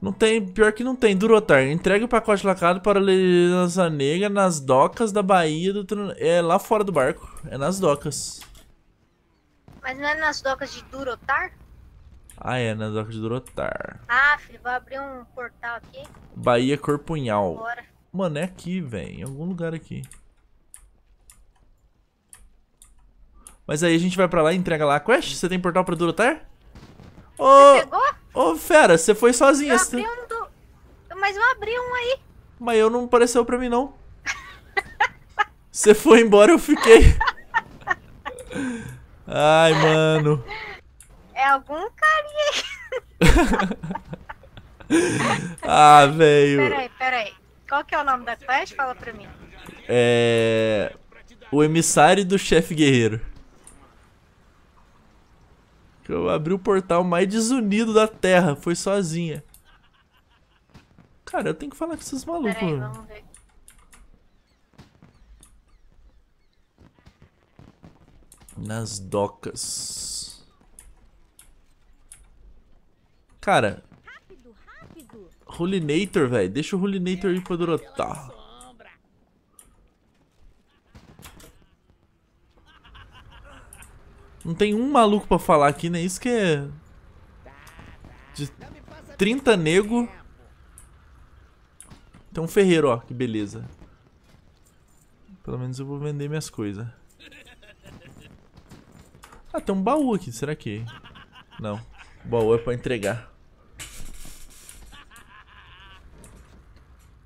Não tem, pior que não tem. Durotar, entrega o pacote lacrado para a Legião Negra nas docas da Bahia do... É lá fora do barco. É nas docas. Mas não é nas docas de Durotar? Ah, é, nas docas de Durotar. Ah, filho, vou abrir um portal aqui. Bahia Corpunhal. Bora. Mano, é aqui, velho. Em algum lugar aqui. Mas aí a gente vai pra lá e entrega lá a quest. Você tem portal pra Durotar? Ô, oh, ô oh, fera, você foi sozinha. Eu um do... Mas eu abri um aí. Mas eu não apareceu pra mim, não. você foi embora, eu fiquei. Ai, mano. É algum carinha Ah, velho. Peraí, peraí. Qual que é o nome da quest? Fala pra mim. É... O emissário do chefe guerreiro. Que eu abri o portal mais desunido da Terra. Foi sozinha. Cara, eu tenho que falar com esses malucos. Peraí, vamos ver. Nas docas. Cara. Rulinator, velho. Deixa o Rulinator ir pra Dorotar. Não tem um maluco pra falar aqui, né? Isso que é... De 30 nego. Tem um ferreiro, ó. Que beleza. Pelo menos eu vou vender minhas coisas. Ah, tem um baú aqui. Será que... Não. O baú é pra entregar.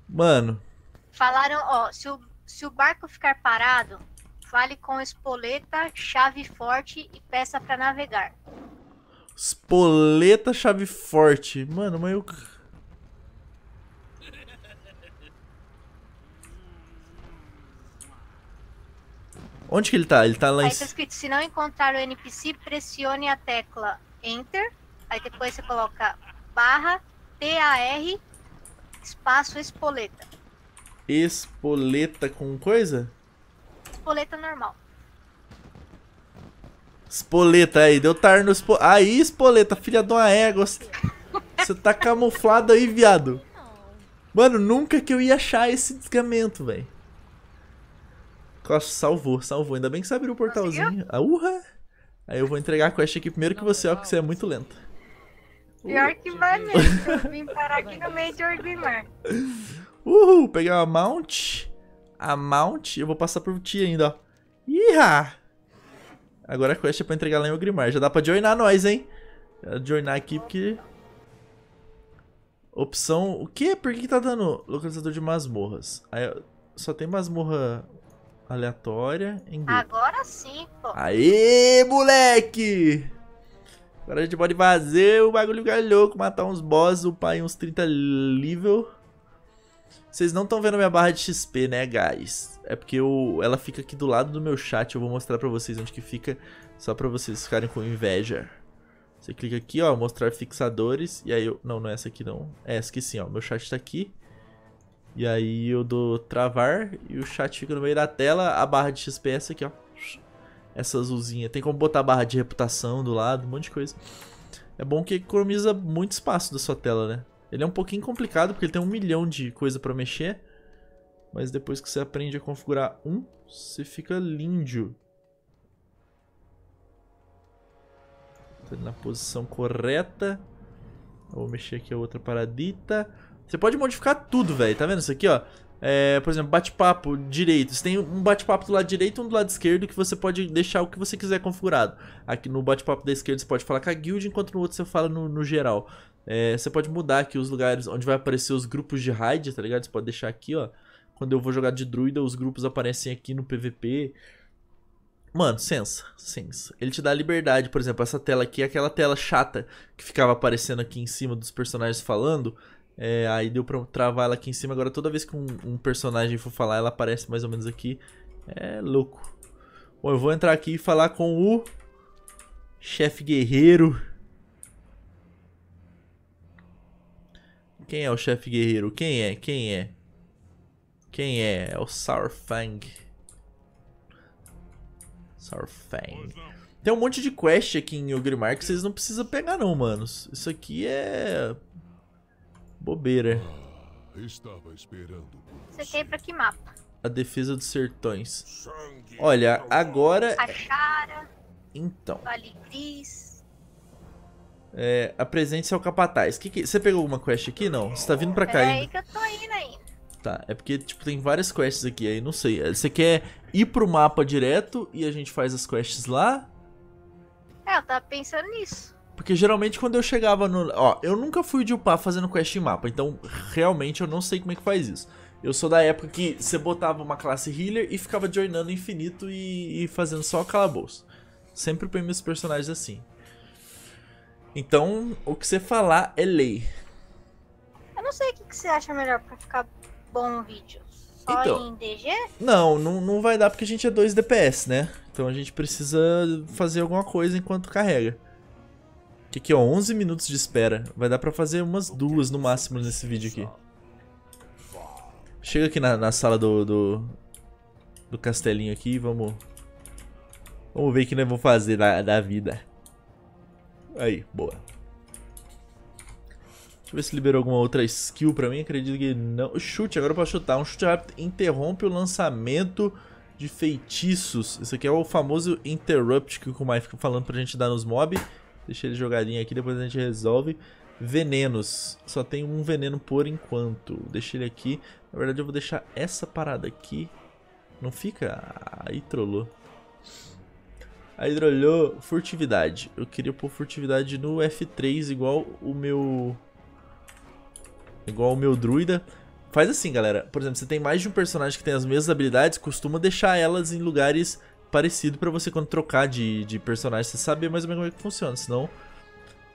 Mano. Falaram, ó. Se o, se o barco ficar parado, Fale com espoleta, chave forte e peça para navegar. Espoleta, chave forte. Mano, mas eu. Onde que ele tá? Ele tá lá em. Aí tá escrito: se não encontrar o NPC, pressione a tecla Enter. Aí depois você coloca barra TAR espaço espoleta. Espoleta com coisa? espoleta normal. Espoleta aí, deu tar no espo... Aí, espoleta, filha de uma égua. Você tá camuflado aí, viado. Mano, nunca que eu ia achar esse desgamento, velho. Salvou, salvou. Ainda bem que você abriu o portalzinho. Ah, Aí eu vou entregar a quest aqui primeiro que você, ó, porque você é muito lento. Pior que vai mesmo. vim parar aqui no meio de Orgrimmar. Uhul, peguei uma mount amount. Eu vou passar por ti ainda, ó. Iha! Agora a quest é pra entregar lá em Ogrimar. Já dá pra joinar nós, hein? Já joinar aqui porque... Opção... O quê? Por que, que tá dando localizador de masmorras? Aí, só tem masmorra aleatória em grupo. Agora sim, pô. Aê, moleque! Agora a gente pode fazer o bagulho galhoco, matar uns boss, upar em uns 30 nível. Vocês não estão vendo minha barra de XP, né, guys? É porque eu, ela fica aqui do lado do meu chat, eu vou mostrar pra vocês onde que fica, só pra vocês ficarem com inveja. Você clica aqui, ó, mostrar fixadores, e aí eu... Não, não é essa aqui não. É essa aqui sim, ó, meu chat tá aqui. E aí eu dou travar, e o chat fica no meio da tela, a barra de XP é essa aqui, ó. Essa azulzinha. Tem como botar a barra de reputação do lado, um monte de coisa. É bom que economiza muito espaço da sua tela, né? Ele é um pouquinho complicado porque ele tem um milhão de coisa pra mexer. Mas depois que você aprende a configurar um, você fica lindo. Tá na posição correta. Vou mexer aqui a outra paradita. Você pode modificar tudo, velho. Tá vendo isso aqui, ó? É, por exemplo, bate-papo direito. Você tem um bate-papo do lado direito e um do lado esquerdo que você pode deixar o que você quiser configurado. Aqui no bate-papo da esquerda você pode falar com a guild, enquanto no outro você fala no, no geral. É, você pode mudar aqui os lugares onde vai aparecer os grupos de raid, tá ligado? Você pode deixar aqui, ó. Quando eu vou jogar de druida, os grupos aparecem aqui no PVP. Mano, sensa, sensa. Ele te dá liberdade, por exemplo, essa tela aqui, é aquela tela chata que ficava aparecendo aqui em cima dos personagens falando. É, aí deu pra travar ela aqui em cima. Agora toda vez que um, um personagem for falar, ela aparece mais ou menos aqui. É louco. Bom, eu vou entrar aqui e falar com o chefe guerreiro. Quem é o chefe guerreiro? Quem é? Quem é? Quem é? É o Sour Fang. Tem um monte de quest aqui em Ogrimar que vocês não precisam pegar não, manos. Isso aqui é... Bobeira. estava esperando você. Você quer pra que mapa? A defesa dos sertões. Olha, agora... A Chara. Então. Vale Gris. É, apresente é o capataz. Que que... Você pegou alguma quest aqui? Não? Você tá vindo pra cá ainda. É aí que eu tô indo ainda. Tá, é porque, tipo, tem várias quests aqui, aí não sei. Você quer ir pro mapa direto e a gente faz as quests lá? É, eu tava pensando nisso. Porque geralmente quando eu chegava no... Ó, eu nunca fui de upar fazendo quest em mapa, então realmente eu não sei como é que faz isso. Eu sou da época que você botava uma classe healer e ficava joinando infinito e, e fazendo só calabouço. Sempre põe meus personagens assim. Então, o que você falar é lei. Eu não sei o que, você acha melhor pra ficar bom o vídeo. Só então, em DG? Não, não, não vai dar porque a gente é 2 DPS, né? Então a gente precisa fazer alguma coisa enquanto carrega. Que aqui, ó, 11 minutos de espera. Vai dar pra fazer umas duas no máximo nesse vídeo aqui. Chega aqui na, na sala do, do, do castelinho aqui e vamos... Vamos ver o que nós vamos fazer da, da vida. Aí, boa. Deixa eu ver se liberou alguma outra skill pra mim. Acredito que não. Chute, agora eu posso chutar. Um chute rápido interrompe o lançamento de feitiços. Isso aqui é o famoso interrupt que o Kumai fica falando pra gente dar nos mob. Deixa ele jogadinho aqui, depois a gente resolve. Venenos. Só tem um veneno por enquanto. Deixa ele aqui. Na verdade eu vou deixar essa parada aqui. Não fica? Aí trollou. A ele olhou furtividade. Eu queria pôr furtividade no F3 igual o meu... Igual o meu druida. Faz assim, galera. Por exemplo, você tem mais de um personagem que tem as mesmas habilidades, costuma deixar elas em lugares parecidos para você quando trocar de, de personagem, você saber mais ou menos como é que funciona, senão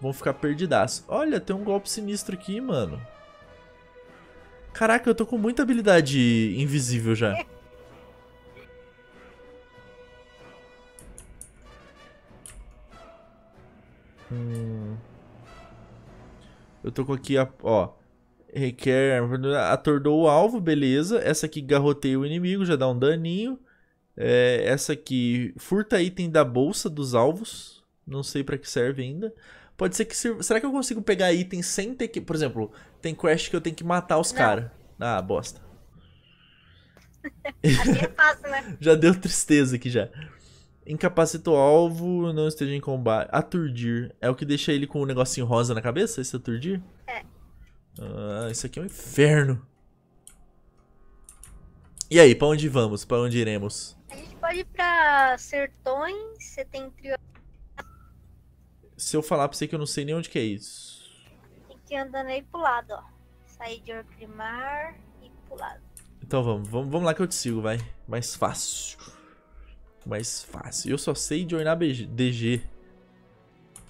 vão ficar perdidaço. Olha, tem um golpe sinistro aqui, mano. Caraca, eu tô com muita habilidade invisível já. É. Hum. Eu tô com aqui, a, ó. Requer. Atordou o alvo, beleza. Essa aqui garroteia o inimigo, já dá um daninho. É, essa aqui furta item da bolsa dos alvos. Não sei para que serve ainda. Pode ser que sirva. Será que eu consigo pegar item sem ter que. Por exemplo, tem quest que eu tenho que matar os caras. Ah, bosta. Aqui assim é fácil, né? já deu tristeza aqui já. Incapacita o alvo, não esteja em combate. Aturdir. É o que deixa ele com o um negocinho rosa na cabeça, esse aturdir? É. Ah, isso aqui é um inferno. E aí, pra onde vamos? Pra onde iremos? A gente pode ir pra Sertões, Setentrional. Se eu falar pra você que eu não sei nem onde que é isso. Tem que ir andando aí pro lado, ó. Sair de Orcrimar e pro lado. Então vamos, vamos, vamos lá que eu te sigo, vai. Mais fácil mais fácil. Eu só sei joinar BG, DG.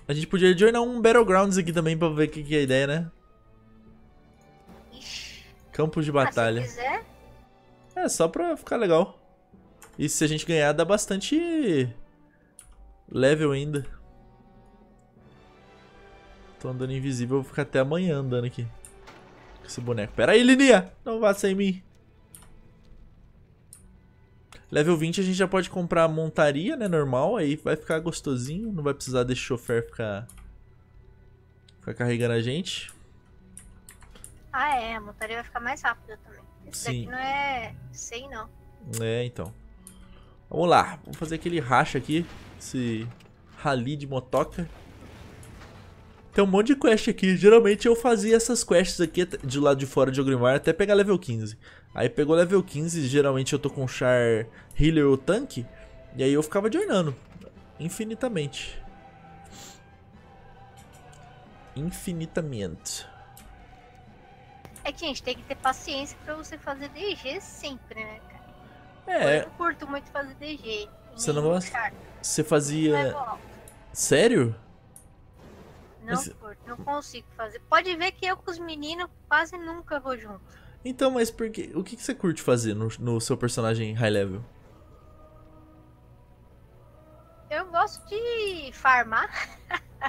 A gente podia joinar um Battlegrounds aqui também pra ver o que, que, é a ideia, né? Ixi. Campos de batalha. Ah, se quiser. É, só pra ficar legal. E se a gente ganhar, dá bastante level ainda. Tô andando invisível, vou ficar até amanhã andando aqui. Com esse boneco. Pera aí, Linia! Não vá sem mim. Level 20 a gente já pode comprar montaria, né? Normal, aí vai ficar gostosinho. Não vai precisar desse chofer ficar, ficar carregando a gente. Ah, é. A montaria vai ficar mais rápida também. Esse Sim. daqui não é 100, não. É, então. Vamos lá. Vamos fazer aquele racha aqui. Esse rally de motoca. Tem um monte de quest aqui. Geralmente eu fazia essas quests aqui de lado de fora de Ogrimar até pegar level 15. Aí pegou level 15, geralmente eu tô com char healer ou tanque, e aí eu ficava jornando infinitamente. Infinitamente. É que, gente, tem que ter paciência pra você fazer DG sempre, né, cara? É. Eu não curto muito fazer DG. Você não gosta? Você fazia. Sério? Não, Mas... curto, não consigo fazer. Pode ver que eu com os meninos quase nunca vou junto. Então, mas por que, o que, que você curte fazer no, no seu personagem high level? Eu gosto de farmar.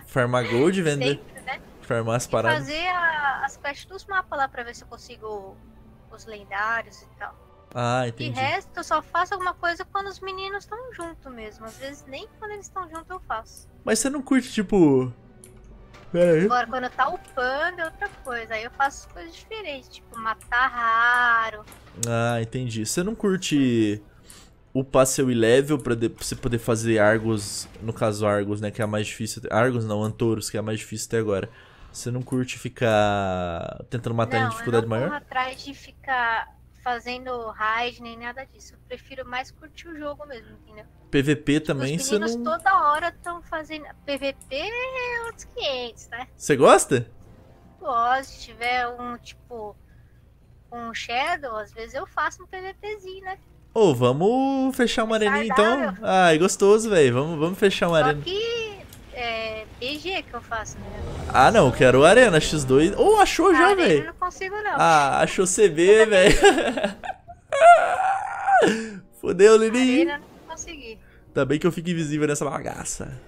Farmar gold, vender. Sempre, né? Farmar as paradas. E fazer a, as quests dos mapas lá pra ver se eu consigo os lendários e tal. Ah, entendi. De resto, eu só faço alguma coisa quando os meninos estão junto mesmo. Às vezes nem quando eles estão junto eu faço. Mas você não curte, tipo, Agora, quando tá upando é outra coisa. Aí eu faço coisas diferentes, tipo matar raro. Ah, entendi. Você não curte upar seu level pra, pra você poder fazer Argos, no caso Argos, né, que é a mais difícil. Argos não, Antoros, que é a mais difícil até agora. Você não curte ficar tentando matar não, em dificuldade eu não maior? Não, atrás de ficar fazendo raid, nem nada disso. Eu prefiro mais curtir o jogo mesmo, entendeu? PVP tipo, também tipo, você não... toda hora estão fazendo... PVP é outros 500, né? Você gosta? Gosto. Se tiver um, tipo, um Shadow, às vezes eu faço um PVPzinho, né? Ô, oh, vamos fechar uma é areninha então. Ai, gostoso, velho. Vamos, vamos fechar uma Só arena. Que é, BG que eu faço, né? Ah, não, quero Arena X2. Ou oh, achou a já, velho? não consigo, não. Ah, achou CB, velho. Fodeu, Lili. Arena não consegui. Ainda bem que eu fico invisível nessa bagaça.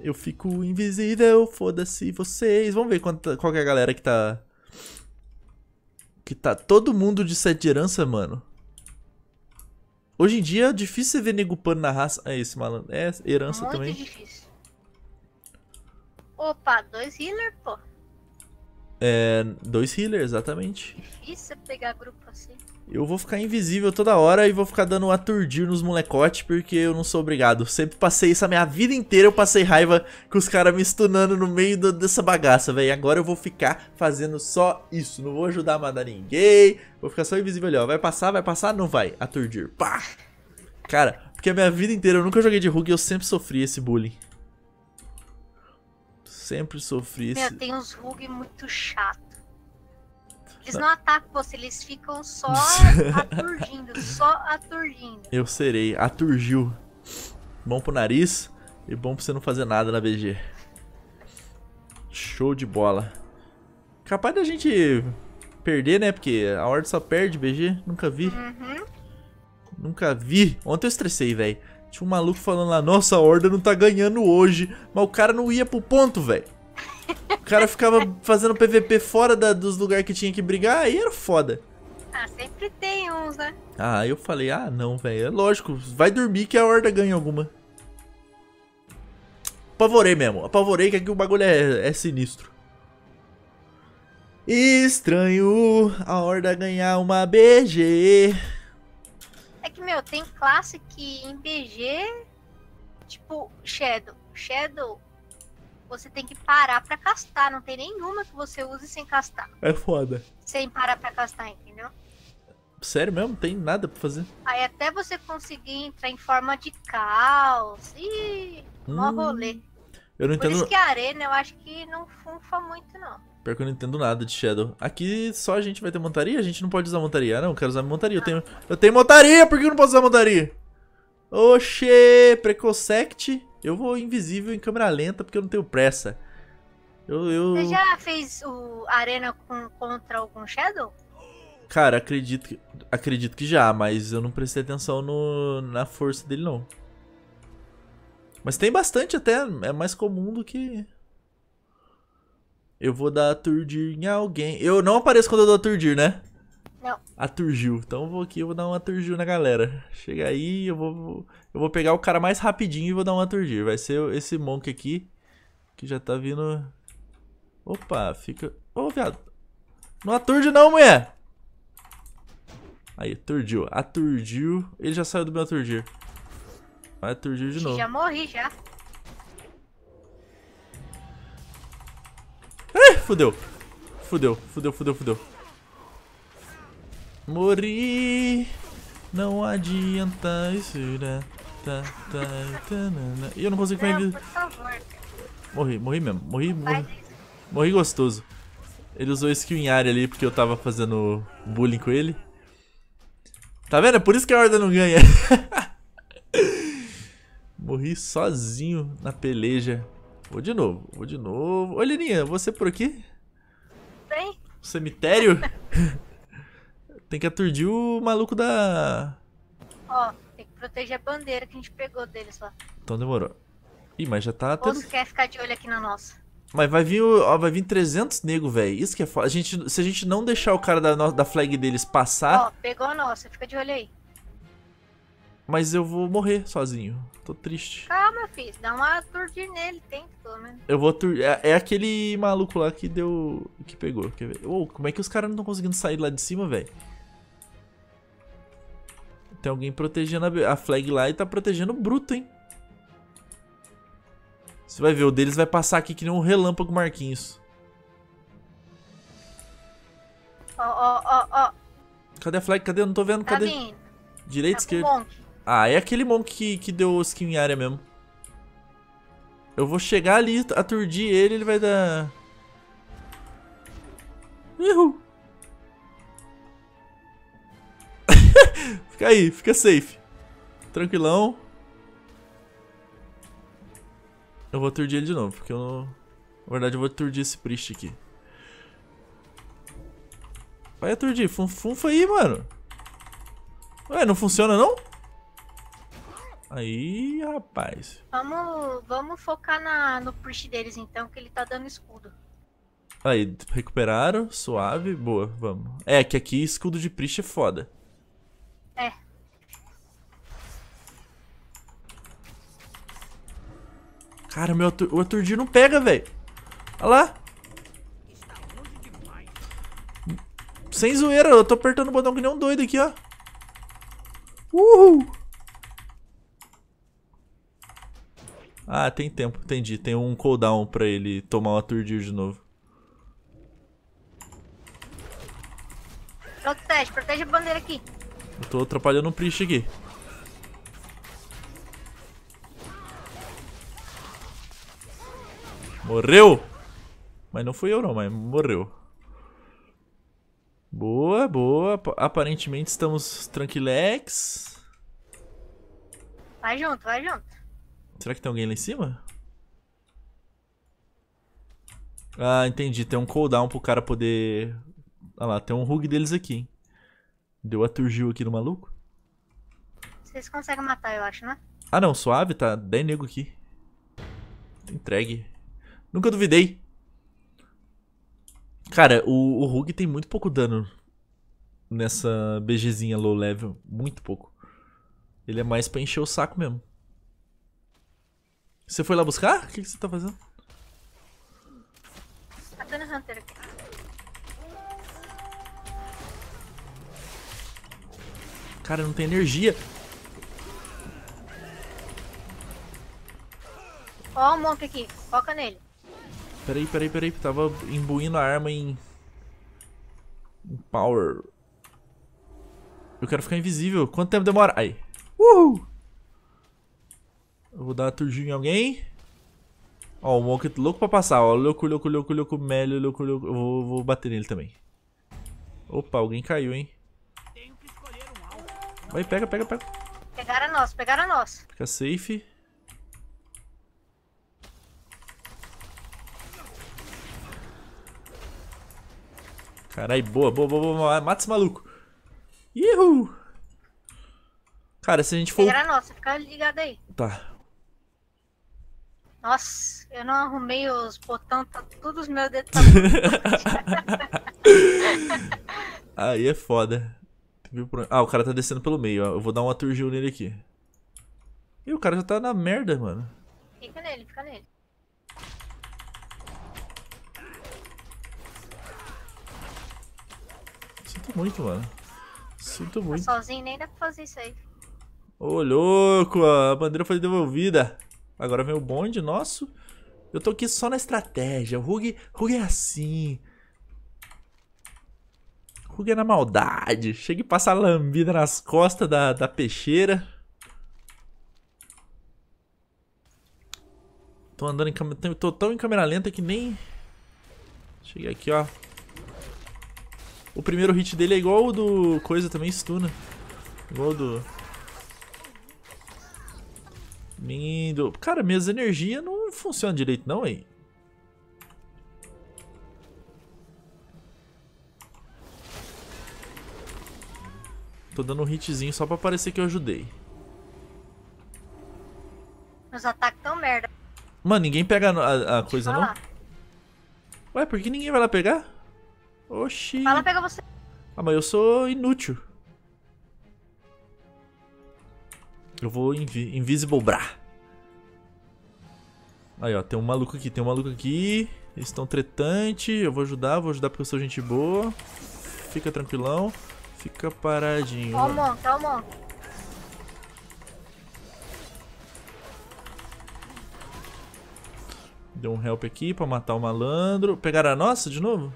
Eu fico invisível, foda-se vocês. Vamos ver quanta, qual é a galera que tá... Que tá todo mundo de sete de herança, mano. Hoje em dia é difícil você ver nego pano na raça. É esse malandro. É herança Muito também. Difícil. Opa, dois healer, pô. É, dois healers, exatamente. Difícil pegar grupo assim. Eu vou ficar invisível toda hora e vou ficar dando um aturdir nos molecotes porque eu não sou obrigado. Sempre passei isso a minha vida inteira, eu passei raiva com os caras me stunando no meio do, dessa bagaça, velho. Agora eu vou ficar fazendo só isso, não vou ajudar a mandar ninguém, vou ficar só invisível ali, ó. Vai passar, vai passar, não vai. Aturdir, pá. Cara, porque a minha vida inteira eu nunca joguei de rug e eu sempre sofri esse bullying. Sempre sofri Meu, tem uns rugs muito chato. Eles tá. não. atacam você, eles ficam só aturdindo, só aturdindo. Eu serei, aturgiu. Bom pro nariz e bom pra você não fazer nada na BG. Show de bola. Capaz da gente perder, né? Porque a Horde só perde BG, nunca vi. Uhum. Nunca vi. Ontem eu estressei, velho. Tinha um maluco falando lá, nossa, a Horda não tá ganhando hoje. Mas o cara não ia pro ponto, velho. O cara ficava fazendo PVP fora da, dos lugares que tinha que brigar, aí era foda. Ah, sempre tem uns, né? Ah, eu falei, ah não, velho. É lógico, vai dormir que a horda ganha alguma. Apavorei mesmo, apavorei que aqui o bagulho é, é sinistro. Estranho a horda ganhar uma BG meu, tem classe que em BG, tipo, Shadow. Shadow, você tem que parar pra castar. Não tem nenhuma que você use sem castar. É foda. Sem parar pra castar, entendeu? Sério mesmo? Tem nada pra fazer. Aí até você conseguir entrar em forma de caos. Ih, mó hum, rolê. Eu não entendo. Por isso que a arena eu acho que não funfa muito, não. Pior que eu não entendo nada de Shadow. Aqui só a gente vai ter montaria? A gente não pode usar montaria. Ah, não, eu quero usar montaria. Eu tenho, eu tenho montaria! Por que eu não posso usar montaria? Oxê! preconceito? Eu vou invisível em câmera lenta porque eu não tenho pressa. Eu, eu... Você já fez o arena com, contra algum Shadow? Cara, acredito que, acredito que já, mas eu não prestei atenção no, na força dele, não. Mas tem bastante até, é mais comum do que... Eu vou dar aturdir em alguém. Eu não apareço quando eu dou aturdir, né? Não. Aturgiu. Então eu vou aqui, eu vou dar um aturgiu na galera. Chega aí, eu vou, eu vou pegar o cara mais rapidinho e vou dar um aturdir. Vai ser esse monk aqui, que já tá vindo... Opa, fica... Ô, oh, viado. Não aturde não, mulher! Aí, aturdiu. Aturdiu. Ele já saiu do meu aturdir. Vai aturdir de novo. Já morri, já. Fudeu. Fudeu, fudeu, fudeu, fudeu. Morri. Não adianta isso. E né? tá, tá, tá, eu não consigo fazer. Morri, morri mesmo. Morri, morri. Morri gostoso. Ele usou skill em área ali porque eu tava fazendo bullying com ele. Tá vendo? É por isso que a horda não ganha. morri sozinho na peleja. Vou de novo, vou de novo. Ô, você por aqui? Tem. Cemitério? tem que aturdir o maluco da. Ó, tem que proteger a bandeira que a gente pegou deles lá. Então demorou. Ih, mas já tá. Ou tendo... quer ficar de olho aqui na nossa? Mas vai vir, ó, vai vir 300 nego, velho. Isso que é foda. A gente, se a gente não deixar o cara da, da flag deles passar. Ó, pegou a nossa, fica de olho aí. Mas eu vou morrer sozinho. Tô triste. Calma, ah, filho. Dá uma turdir nele, tem que, tomar. Eu vou turdir. É, é, aquele maluco lá que deu. que pegou. Quer ver? Oh, como é que os caras não estão conseguindo sair lá de cima, velho? Tem alguém protegendo a, a flag lá e tá protegendo o bruto, hein? Você vai ver, o deles vai passar aqui que nem um relâmpago Marquinhos. Ó, ó, ó, ó. Cadê a flag? Cadê? Eu não tô vendo. Tá Cadê? Tá vindo. Direita, tá esquerda. monte. Ah, é aquele monk que, que deu skin em área mesmo. Eu vou chegar ali, aturdir ele, ele vai dar... Uhul. fica aí, fica safe. Tranquilão. Eu vou aturdir ele de novo, porque eu não... Na verdade, eu vou aturdir esse priest aqui. Vai aturdir, funfa aí, mano. Ué, não funciona não? Aí, rapaz. Vamos, vamos focar na, no push deles então, que ele tá dando escudo. Aí, recuperaram, suave, boa, vamos. É, que aqui escudo de Priest é foda. É. Cara, meu o Aturdir não pega, velho. Olha lá. Sem zoeira, eu tô apertando o botão que nem um doido aqui, ó. Uhul. Ah, tem tempo, entendi. Tem um cooldown pra ele tomar o aturdir de novo. Pronto, protege a bandeira aqui. Eu tô atrapalhando o Priest aqui. Morreu! Mas não fui eu não, mas morreu. Boa, boa. Aparentemente estamos tranquilex. Vai junto, vai junto. Será que tem alguém lá em cima? Ah, entendi. Tem um cooldown pro cara poder... Ah lá, tem um rug deles aqui, hein? Deu a turgiu aqui no maluco. Vocês conseguem matar, eu acho, né? Ah não, suave, tá 10 nego aqui. Entregue. Nunca duvidei. Cara, o, o Rug tem muito pouco dano nessa BGzinha low level. Muito pouco. Ele é mais pra encher o saco mesmo. Você foi lá buscar? O que, você tá fazendo? Tá dando Hunter aqui. Cara, não tem energia. Ó o um monk aqui, foca nele. Peraí, peraí, peraí, tava imbuindo a arma em... em power. Eu quero ficar invisível. Quanto tempo demora? Aí. Uhul! Eu vou dar uma turdinha em alguém. Ó, o Monk tá louco pra passar, ó. Louco, louco, louco, louco, o louco, louco. Eu vou, vou bater nele também. Opa, alguém caiu, hein? Vai, pega, pega, pega. Pegaram nossa, pegaram nossa. Fica safe. Carai, boa, boa, boa, boa. Mata esse maluco. Ihu! Cara, se a gente for. Pegaram nossa, fica ligado aí. Tá. Nossa, eu não arrumei os botões, tá todos os meus dedos. Tá aí é foda. Ah, o cara tá descendo pelo meio, ó. Eu vou dar um turgil nele aqui. E o cara já tá na merda, mano. Fica nele, fica nele. Sinto muito, mano. Sinto tá muito. Tá sozinho nem dá pra fazer isso aí. Ô, louco, a bandeira foi devolvida. Agora vem o bonde nosso. Eu tô aqui só na estratégia. O Rug, Rug é assim. Rug é na maldade. Chega e passa a lambida nas costas da, da peixeira. Tô andando em câmera... Tô tão em câmera lenta que nem... Cheguei aqui, ó. O primeiro hit dele é igual o do... Coisa também, stuna. Igual o do... Mindo. Cara, minhas energias não funcionam direito não, hein? Tô dando um hitzinho só pra parecer que eu ajudei. Meus ataques tão merda. Mano, ninguém pega a, a coisa não? Ué, por que ninguém vai lá pegar? Oxi. Vai lá pegar você. Ah, mas eu sou inútil. Eu vou invi Invisible Bra. Aí, ó, tem um maluco aqui, tem um maluco aqui. Eles estão tretante. Eu vou ajudar, vou ajudar porque eu sou gente boa. Fica tranquilão. Fica paradinho. Calma, calma. Deu um help aqui pra matar o malandro. Pegaram a nossa de novo?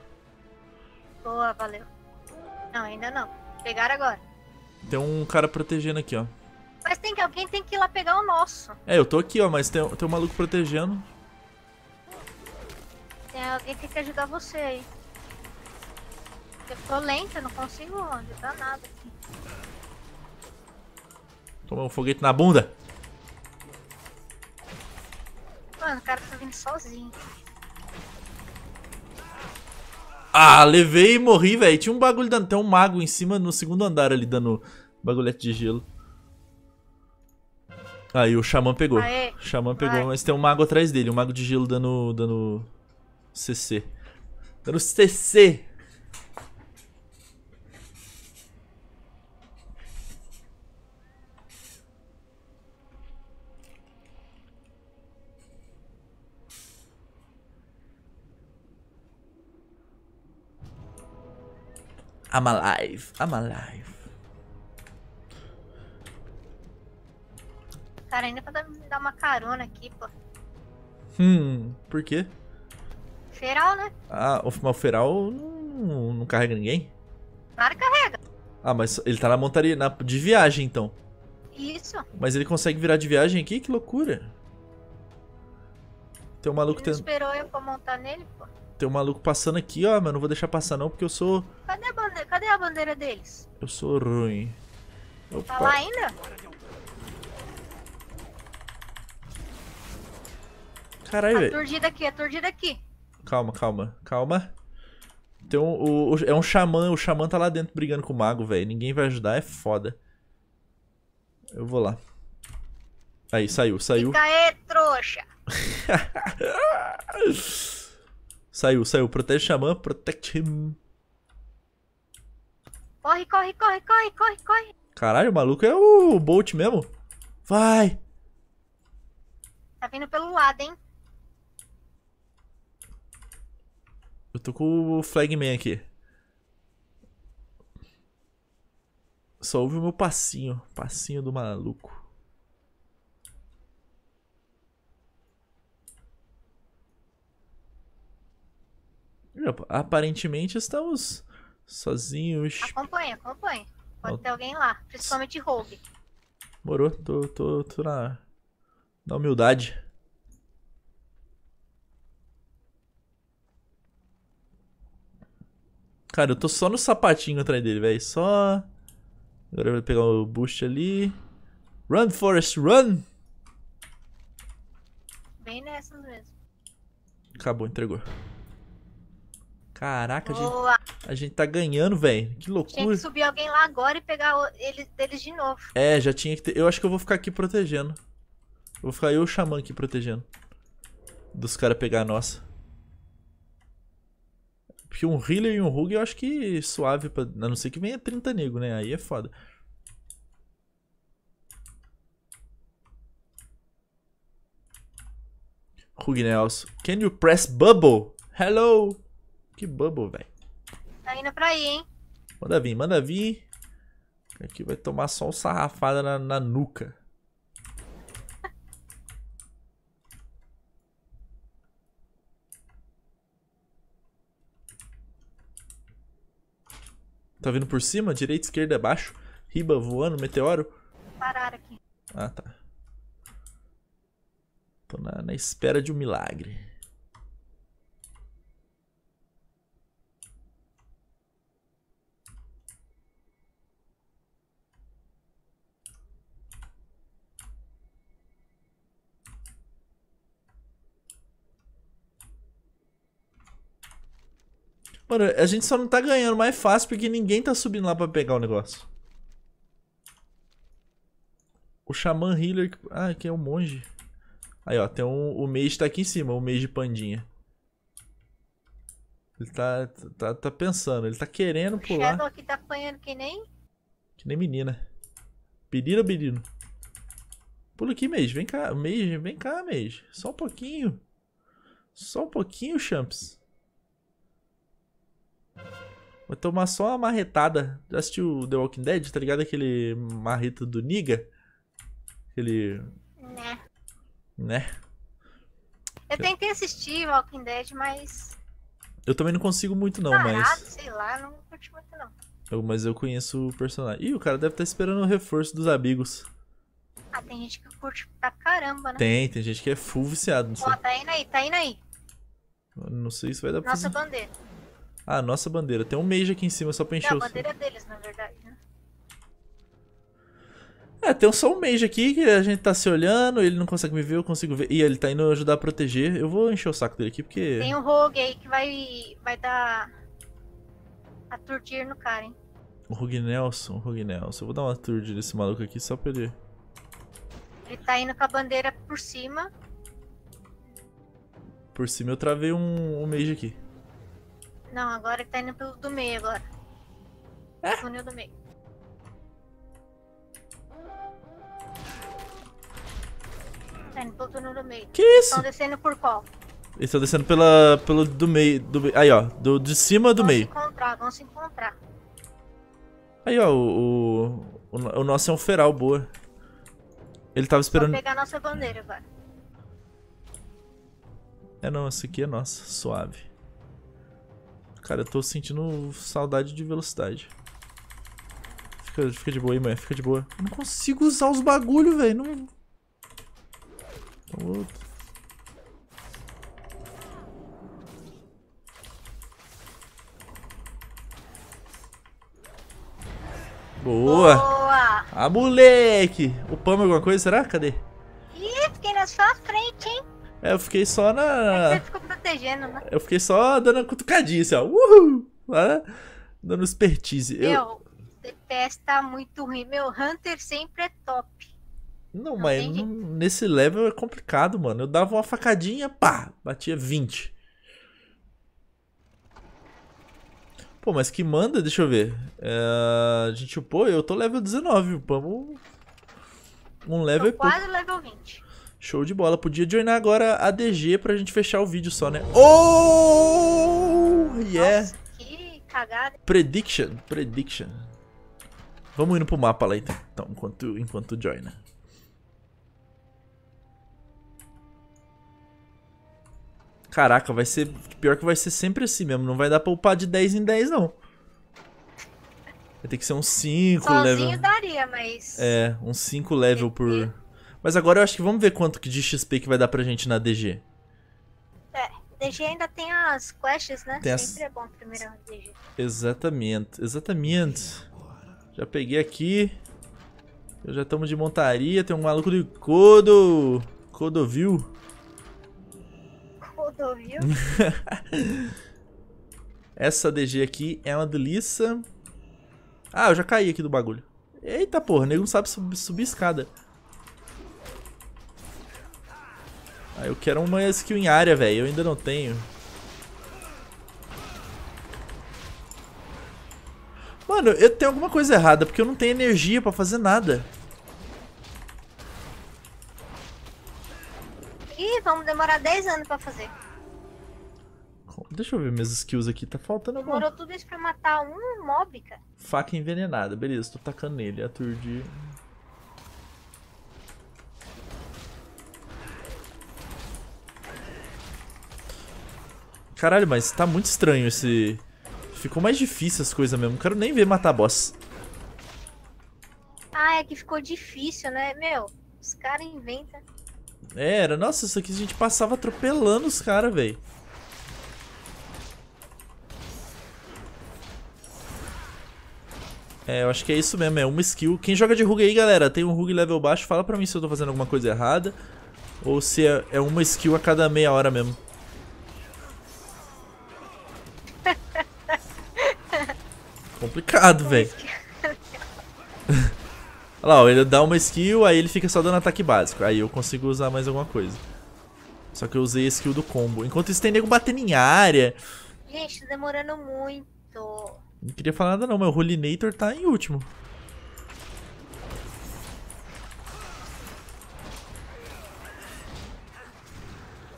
Boa, valeu. Não, ainda não. Pegaram agora. Tem um cara protegendo aqui, ó. Mas tem que, alguém tem que ir lá pegar o nosso. É, eu tô aqui, ó, mas tem, tem um maluco protegendo. Tem alguém que tem que ajudar você aí. Eu tô lenta, não consigo ajudar nada aqui. Tomei um foguete na bunda. Mano, o cara tá vindo sozinho. Ah, levei e morri, velho. Tinha um bagulho dando. Tem um mago em cima no segundo andar ali dando bagulhete de gelo. Aí o Xamã pegou. Aê, ah, o é? Xamã pegou, mas tem um mago atrás dele, um mago de gelo dando. dando. CC. Dando CC! I'm alive, I'm alive. cara tá, ainda pra tá me dar uma carona aqui, pô. Hum, por quê? Feral, né? Ah, o, o feral não, não carrega ninguém? Claro carrega. Ah, mas ele tá na montaria na, de viagem, então. Isso. Mas ele consegue virar de viagem aqui? Que loucura. Tem um maluco tentando. esperou eu pra montar nele, pô. Tem um maluco passando aqui, ó, mas não vou deixar passar não, porque eu sou... Cadê a bandeira, Cadê a bandeira deles? Eu sou ruim. Tá Opa. Tá lá ainda? Caralho, velho. Aturdido aqui, aturdido aqui. Calma, calma, calma. Então, o, o, é um xamã, o xamã tá lá dentro brigando com o mago, velho. Ninguém vai ajudar, é foda. Eu vou lá. Aí, saiu, saiu. Fica aí, trouxa. saiu, saiu. Protege o xamã, protect him. Corre, corre, corre, corre, corre, corre. Caralho, o maluco é o Bolt mesmo. Vai. Tá vindo pelo lado, hein. Tô com o Flagman aqui. Só ouve o meu passinho. Passinho do maluco. Aparentemente estamos sozinhos. Acompanha, acompanha. Pode ter alguém lá, principalmente Rogue. Morou, tô, tô, tô na, na humildade. Cara, eu tô só no sapatinho atrás dele, velho. Só... Agora eu vou pegar o boost ali. Run, Forest, run! Bem nessa. mesmo. Acabou, entregou. Caraca, a gente, a gente tá ganhando, velho. Que loucura. Tinha que subir alguém lá agora e pegar eles, eles de novo. É, já tinha que ter. Eu acho que eu vou ficar aqui protegendo. Vou ficar eu e o Xamã aqui protegendo. Dos caras pegar a nossa. Porque um healer e um rug eu acho que suave, pra, a não ser que venha 30 nego, né? Aí é foda. Nelson né, Can you press bubble? Hello! Que bubble, velho. Tá indo pra aí, hein? Manda vir, manda vir. Aqui vai tomar só um sarrafada na, na nuca. Tá vindo por cima? Direita, esquerda, é baixo. Riba voando, meteoro. Parar aqui. Ah, tá. Tô na, na espera de um milagre. Mano, a gente só não tá ganhando mais fácil porque ninguém tá subindo lá pra pegar o negócio. O Xamã Healer... Ah, aqui é o um monge. Aí, ó, tem um... O mage tá aqui em cima, o mage pandinha. Ele tá, tá, tá pensando, ele tá querendo pular. O Shadow aqui tá apanhando que nem... Que nem menina. Pedira, pedindo. Pula aqui, Mage. Vem cá, Mage. Vem cá, Mage. Só um pouquinho. Só um pouquinho, Champs. Vou tomar só uma marretada. Já assistiu The Walking Dead? Tá ligado aquele marreta do Niga? Aquele. Né. Né? Eu tentei assistir Walking Dead, mas. Eu também não consigo muito, não, Parado, mas. sei lá, não curti muito, não. Eu, mas eu conheço o personagem. Ih, o cara deve estar tá esperando o reforço dos amigos. Ah, tem gente que curte pra caramba, né? Tem, tem gente que é full viciado. Ó, tá indo aí, tá indo aí. Eu não sei se vai dar pra Nossa fazer. bandeira. Ah, nossa bandeira. Tem um mage aqui em cima só pra encher é, o... a bandeira é deles, na verdade, né? É, tem só um mage aqui que a gente tá se olhando, ele não consegue me ver, eu consigo ver. E ele tá indo ajudar a proteger. Eu vou encher o saco dele aqui, porque... Tem um rogue aí que vai, vai dar... Aturdir no cara, hein? O Rogue Nelson, o Rogue Nelson. Eu vou dar uma turd nesse maluco aqui só pra ele... Ele tá indo com a bandeira por cima. Por cima eu travei um, um mage aqui. Não, agora que tá indo pelo do meio agora. É? Funil do meio. Tá indo pelo túnel do meio. Que isso? Estão descendo por qual? Eles estão descendo pela, pelo do meio, do Aí, ó. Do, de cima do meio. Vão se encontrar, vão se encontrar. Aí, ó. O, o, o nosso é um feral, boa. Ele tava esperando. Vou pegar a nossa bandeira agora. É, não. Essa aqui é nossa. Suave. Cara, eu tô sentindo saudade de velocidade. Fica, fica de boa aí, mãe. Fica de boa. Eu não consigo usar os bagulhos velho. Não... Boa. Boa! Ah, moleque! Upamos alguma coisa, será? Cadê? Ih, fiquei na sua frente, hein? É, eu fiquei só na. É que você ficou protegendo, né? Eu fiquei só dando a cutucadinha, assim, ó. Uhul! Lá, dando expertise. Meu, eu... DPS tá muito ruim. Meu, Hunter sempre é top. Não, não mas não, nesse level é complicado, mano. Eu dava uma facadinha, pá, batia 20. Pô, mas que manda, deixa eu ver. É, gente, upou, eu tô level 19, Upamos Um level. Tô quase pouco. level 20. Show de bola. Podia joinar agora a DG pra gente fechar o vídeo só, né? Oh! Yeah! Nossa, que cagada. Prediction, prediction. Vamos indo pro mapa lá então, então enquanto, enquanto joina. Caraca, vai ser... Pior que vai ser sempre assim mesmo. Não vai dar pra upar de 10 em 10, não. Vai ter que ser uns 5 Sozinho level. Sozinho daria, mas... É, uns 5 level por... Mas agora eu acho que vamos ver quanto que de XP que vai dar pra gente na DG. É, DG ainda tem as quests, né? Tem Sempre as... é bom primeiro DG. Exatamente, exatamente. Já peguei aqui. Eu já tamo de montaria, tem um maluco de Codo... Codovil. Codovil? Essa DG aqui é uma delícia. Ah, eu já caí aqui do bagulho. Eita porra, o nego não sabe subir escada. eu quero uma skill em área, velho. Eu ainda não tenho. Mano, eu tenho alguma coisa errada, porque eu não tenho energia pra fazer nada. Ih, vamos demorar 10 anos pra fazer. Deixa eu ver minhas skills aqui, tá faltando alguma. Demorou tudo isso pra matar um mob, cara. Faca envenenada, beleza, tô tacando nele, é aturdir... Caralho, mas tá muito estranho esse... Ficou mais difícil as coisas mesmo. Não quero nem ver matar boss. Ah, é que ficou difícil, né? Meu, os caras inventam. É, era... Nossa, isso aqui a gente passava atropelando os caras, velho. É, eu acho que é isso mesmo, é uma skill. Quem joga de rug aí, galera, tem um rug level baixo, fala pra mim se eu tô fazendo alguma coisa errada. Ou se é, é uma skill a cada meia hora mesmo. Complicado, velho. Olha lá, ó, ele dá uma skill, aí ele fica só dando ataque básico. Aí eu consigo usar mais alguma coisa. Só que eu usei a skill do combo. Enquanto isso, tem nego batendo em área. Gente, tá demorando muito. Não queria falar nada não, mas o Holinator tá em último.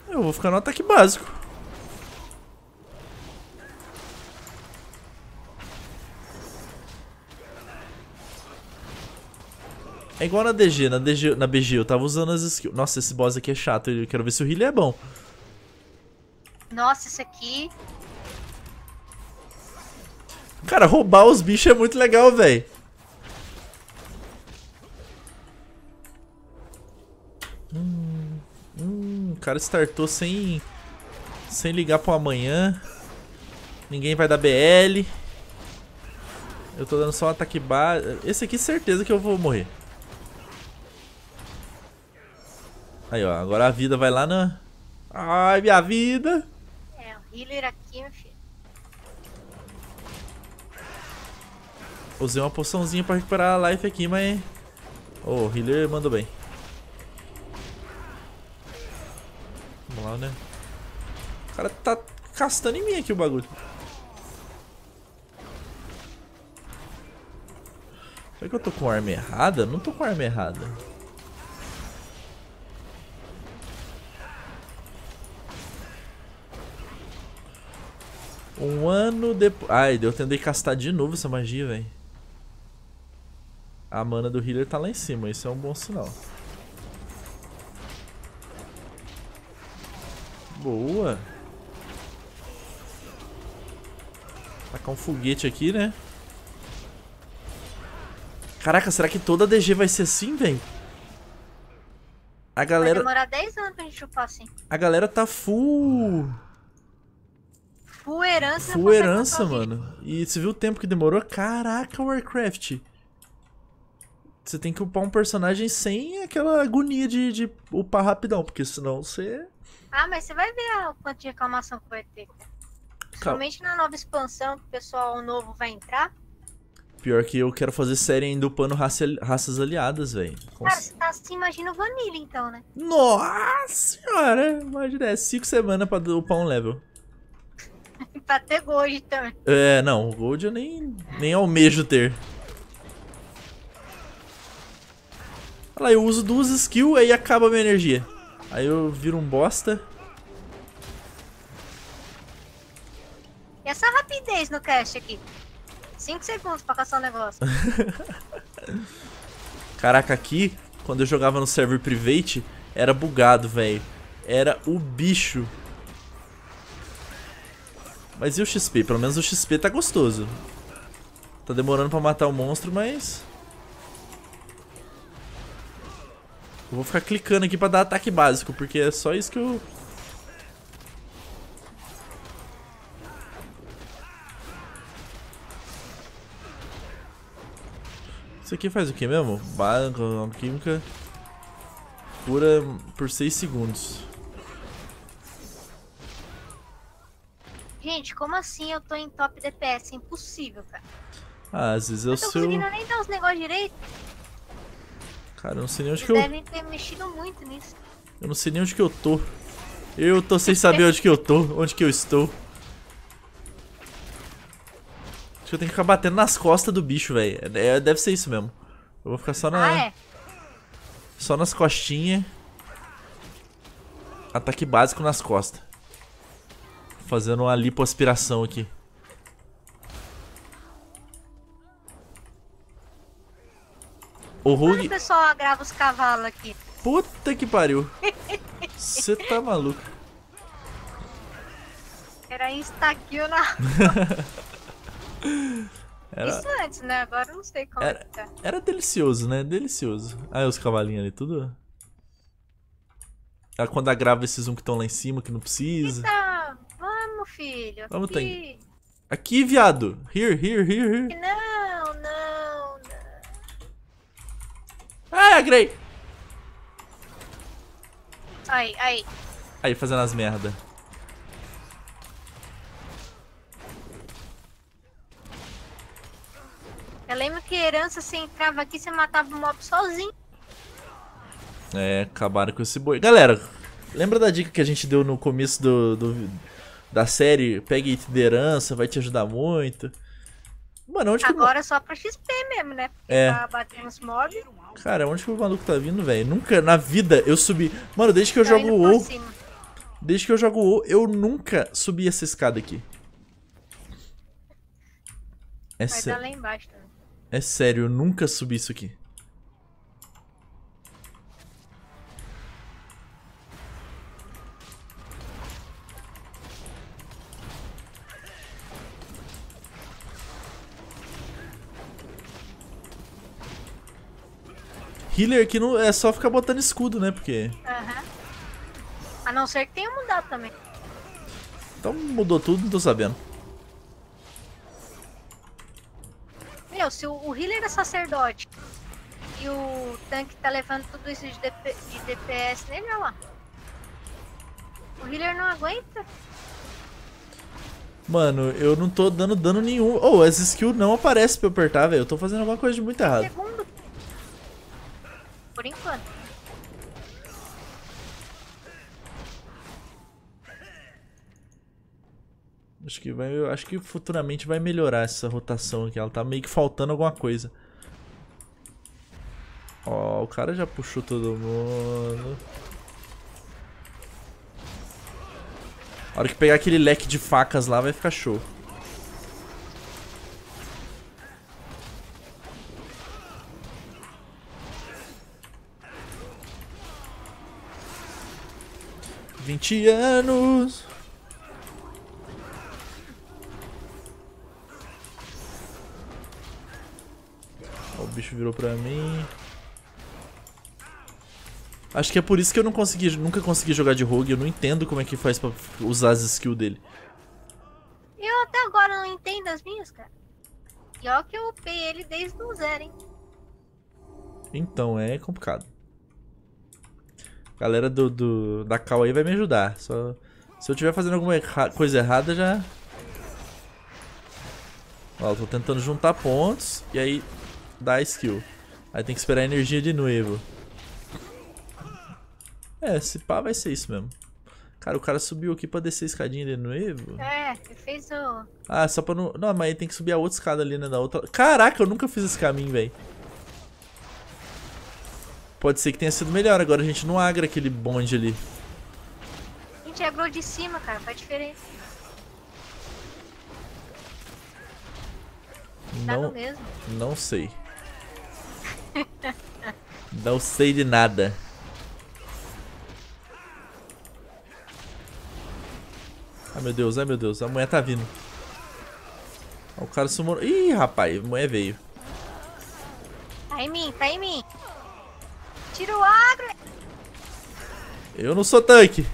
Eu vou ficar no ataque básico. É igual na DG, na, DG, na BG eu tava usando as skills. Nossa, esse boss aqui é chato, eu quero ver se o healer é bom. Nossa, esse aqui... Cara, roubar os bichos é muito legal, velho. Hum, hum, o cara startou sem, sem ligar pro amanhã. Ninguém vai dar BL. Eu tô dando só um ataque base. Esse aqui certeza que eu vou morrer. Aí, ó. Agora a vida vai lá na... Ai, minha vida! É, o healer aqui, meu filho. Usei uma poçãozinha pra recuperar a life aqui, mas... Oh, o healer mandou bem. Vamos lá, né? O cara tá castando em mim aqui o bagulho. Será que eu tô com arma errada? Não tô com arma errada. Um ano depois... Ai, deu tempo de castar de novo essa magia, velho. A mana do healer tá lá em cima, isso é um bom sinal. Boa. Tacar tá um foguete aqui, né? Caraca, será que toda DG vai ser assim, velho? A galera... Vai demorar 10 anos pra gente chupar assim. A galera tá full... Fuerança. Fuerança, mano. E você viu o tempo que demorou? Caraca, Warcraft. Você tem que upar um personagem sem aquela agonia de, de upar rapidão, porque senão você. Ah, mas você vai ver o quanto de reclamação que vai ter. Principalmente Calma. na nova expansão que o pessoal novo vai entrar. Pior que eu quero fazer série ainda upando raça, raças aliadas, velho. Cara, você tá assim, imagina o Vanilla então, né? Nossa senhora! Imagina, é 5 semanas pra upar um level pra ter gold também. É, não, gold eu nem, nem almejo ter. Olha lá, eu uso duas skills aí acaba a minha energia. Aí eu viro um bosta. E essa é rapidez no cast aqui? 5 segundos pra caçar o um negócio. Caraca, aqui, quando eu jogava no server private, era bugado, velho. Era o bicho. Mas e o XP? Pelo menos o XP tá gostoso. Tá demorando pra matar o monstro, mas... Eu vou ficar clicando aqui pra dar ataque básico, porque é só isso que eu... Isso aqui faz o que mesmo? Barra, química... Pura por 6 segundos. Gente, como assim eu tô em top DPS? É impossível, cara. Ah, às vezes é eu sou. Não tô conseguindo nem dar os negócios direito. Cara, eu não sei nem onde Eles que eu. devem ter mexido muito nisso. Eu não sei nem onde que eu tô. Eu tô sem saber onde que eu tô, onde que eu estou. Acho que eu tenho que ficar batendo nas costas do bicho, velho. É, é deve ser isso mesmo. Eu vou ficar só na. Ah, é? Só nas costinhas. Ataque básico nas costas fazendo uma lipoaspiração aqui. O Rug... o pessoal agrava os cavalos aqui? Puta que pariu. Você tá maluco. Era insta-kill na... Era... Isso antes, né? Agora eu não sei como era... Tá. Era delicioso, né? Delicioso. Aí os cavalinhos ali, tudo... É quando agrava esses um que estão lá em cima, que não precisa. Então, filho. Vamos aqui. Tem... Aqui, viado. Here, here, here, here. Não, não, não. Ah, Grey. Aí, aí. Aí, fazendo as merda. Eu lembro que herança, você entrava aqui, você matava o mob sozinho. É, acabaram com esse boi. Galera, lembra da dica que a gente deu no começo do, do, da série pegue de herança, vai te ajudar muito. Mano, onde Agora que... É só pra XP mesmo, né? Porque é. tá batendo os mobs. Cara, onde que o maluco tá vindo, velho? Nunca na vida eu subi. Mano, desde que eu, eu tá jogo o Desde que eu jogo o eu nunca subi essa escada aqui. É sério. É sério, eu nunca subi isso aqui. Healer que não é só ficar botando escudo, né? Porque. Uhum. A não ser que tenha mudado também. Então mudou tudo, não tô sabendo. Meu, se o, o healer é sacerdote e o tanque tá levando tudo isso de, DP, de DPS nele, olha lá. O healer não aguenta. Mano, eu não tô dando dano nenhum. Ou oh, as skills não aparecem pra eu apertar, velho. Eu tô fazendo alguma coisa de muito errado. Segundo por enquanto. Acho que vai, acho que futuramente vai melhorar essa rotação aqui. Ela tá meio que faltando alguma coisa. Ó, o cara já puxou todo mundo. A hora que pegar aquele leque de facas lá vai ficar show. 20 anos. o bicho virou pra mim. Acho que é por isso que eu não consegui, nunca consegui jogar de rogue. Eu não entendo como é que faz pra usar as skills dele. Eu até agora não entendo as minhas, cara. E que eu upei ele desde o zero, hein. Então, é complicado. A galera do, do da Cal aí vai me ajudar. Só, se eu estiver fazendo alguma erra coisa errada, já... Ó, eu tô tentando juntar pontos e aí dá skill. Aí tem que esperar a energia de novo. É, se pá vai ser isso mesmo. Cara, o cara subiu aqui pra descer a escadinha de novo. É, fez o... Ah, só pra não... Não, mas aí tem que subir a outra escada ali, né, da outra... Caraca, eu nunca fiz esse caminho, velho. Pode ser que tenha sido melhor, agora a gente não agra aquele bonde ali. A gente agrou é de cima, cara, faz diferença. Não, não sei. não sei de nada. Ai meu Deus, ai meu Deus, a mulher tá vindo. O cara sumou. Ih, rapaz, a mulher veio. Tá em mim, tá em mim. Tira o agro! Eu não sou tanque.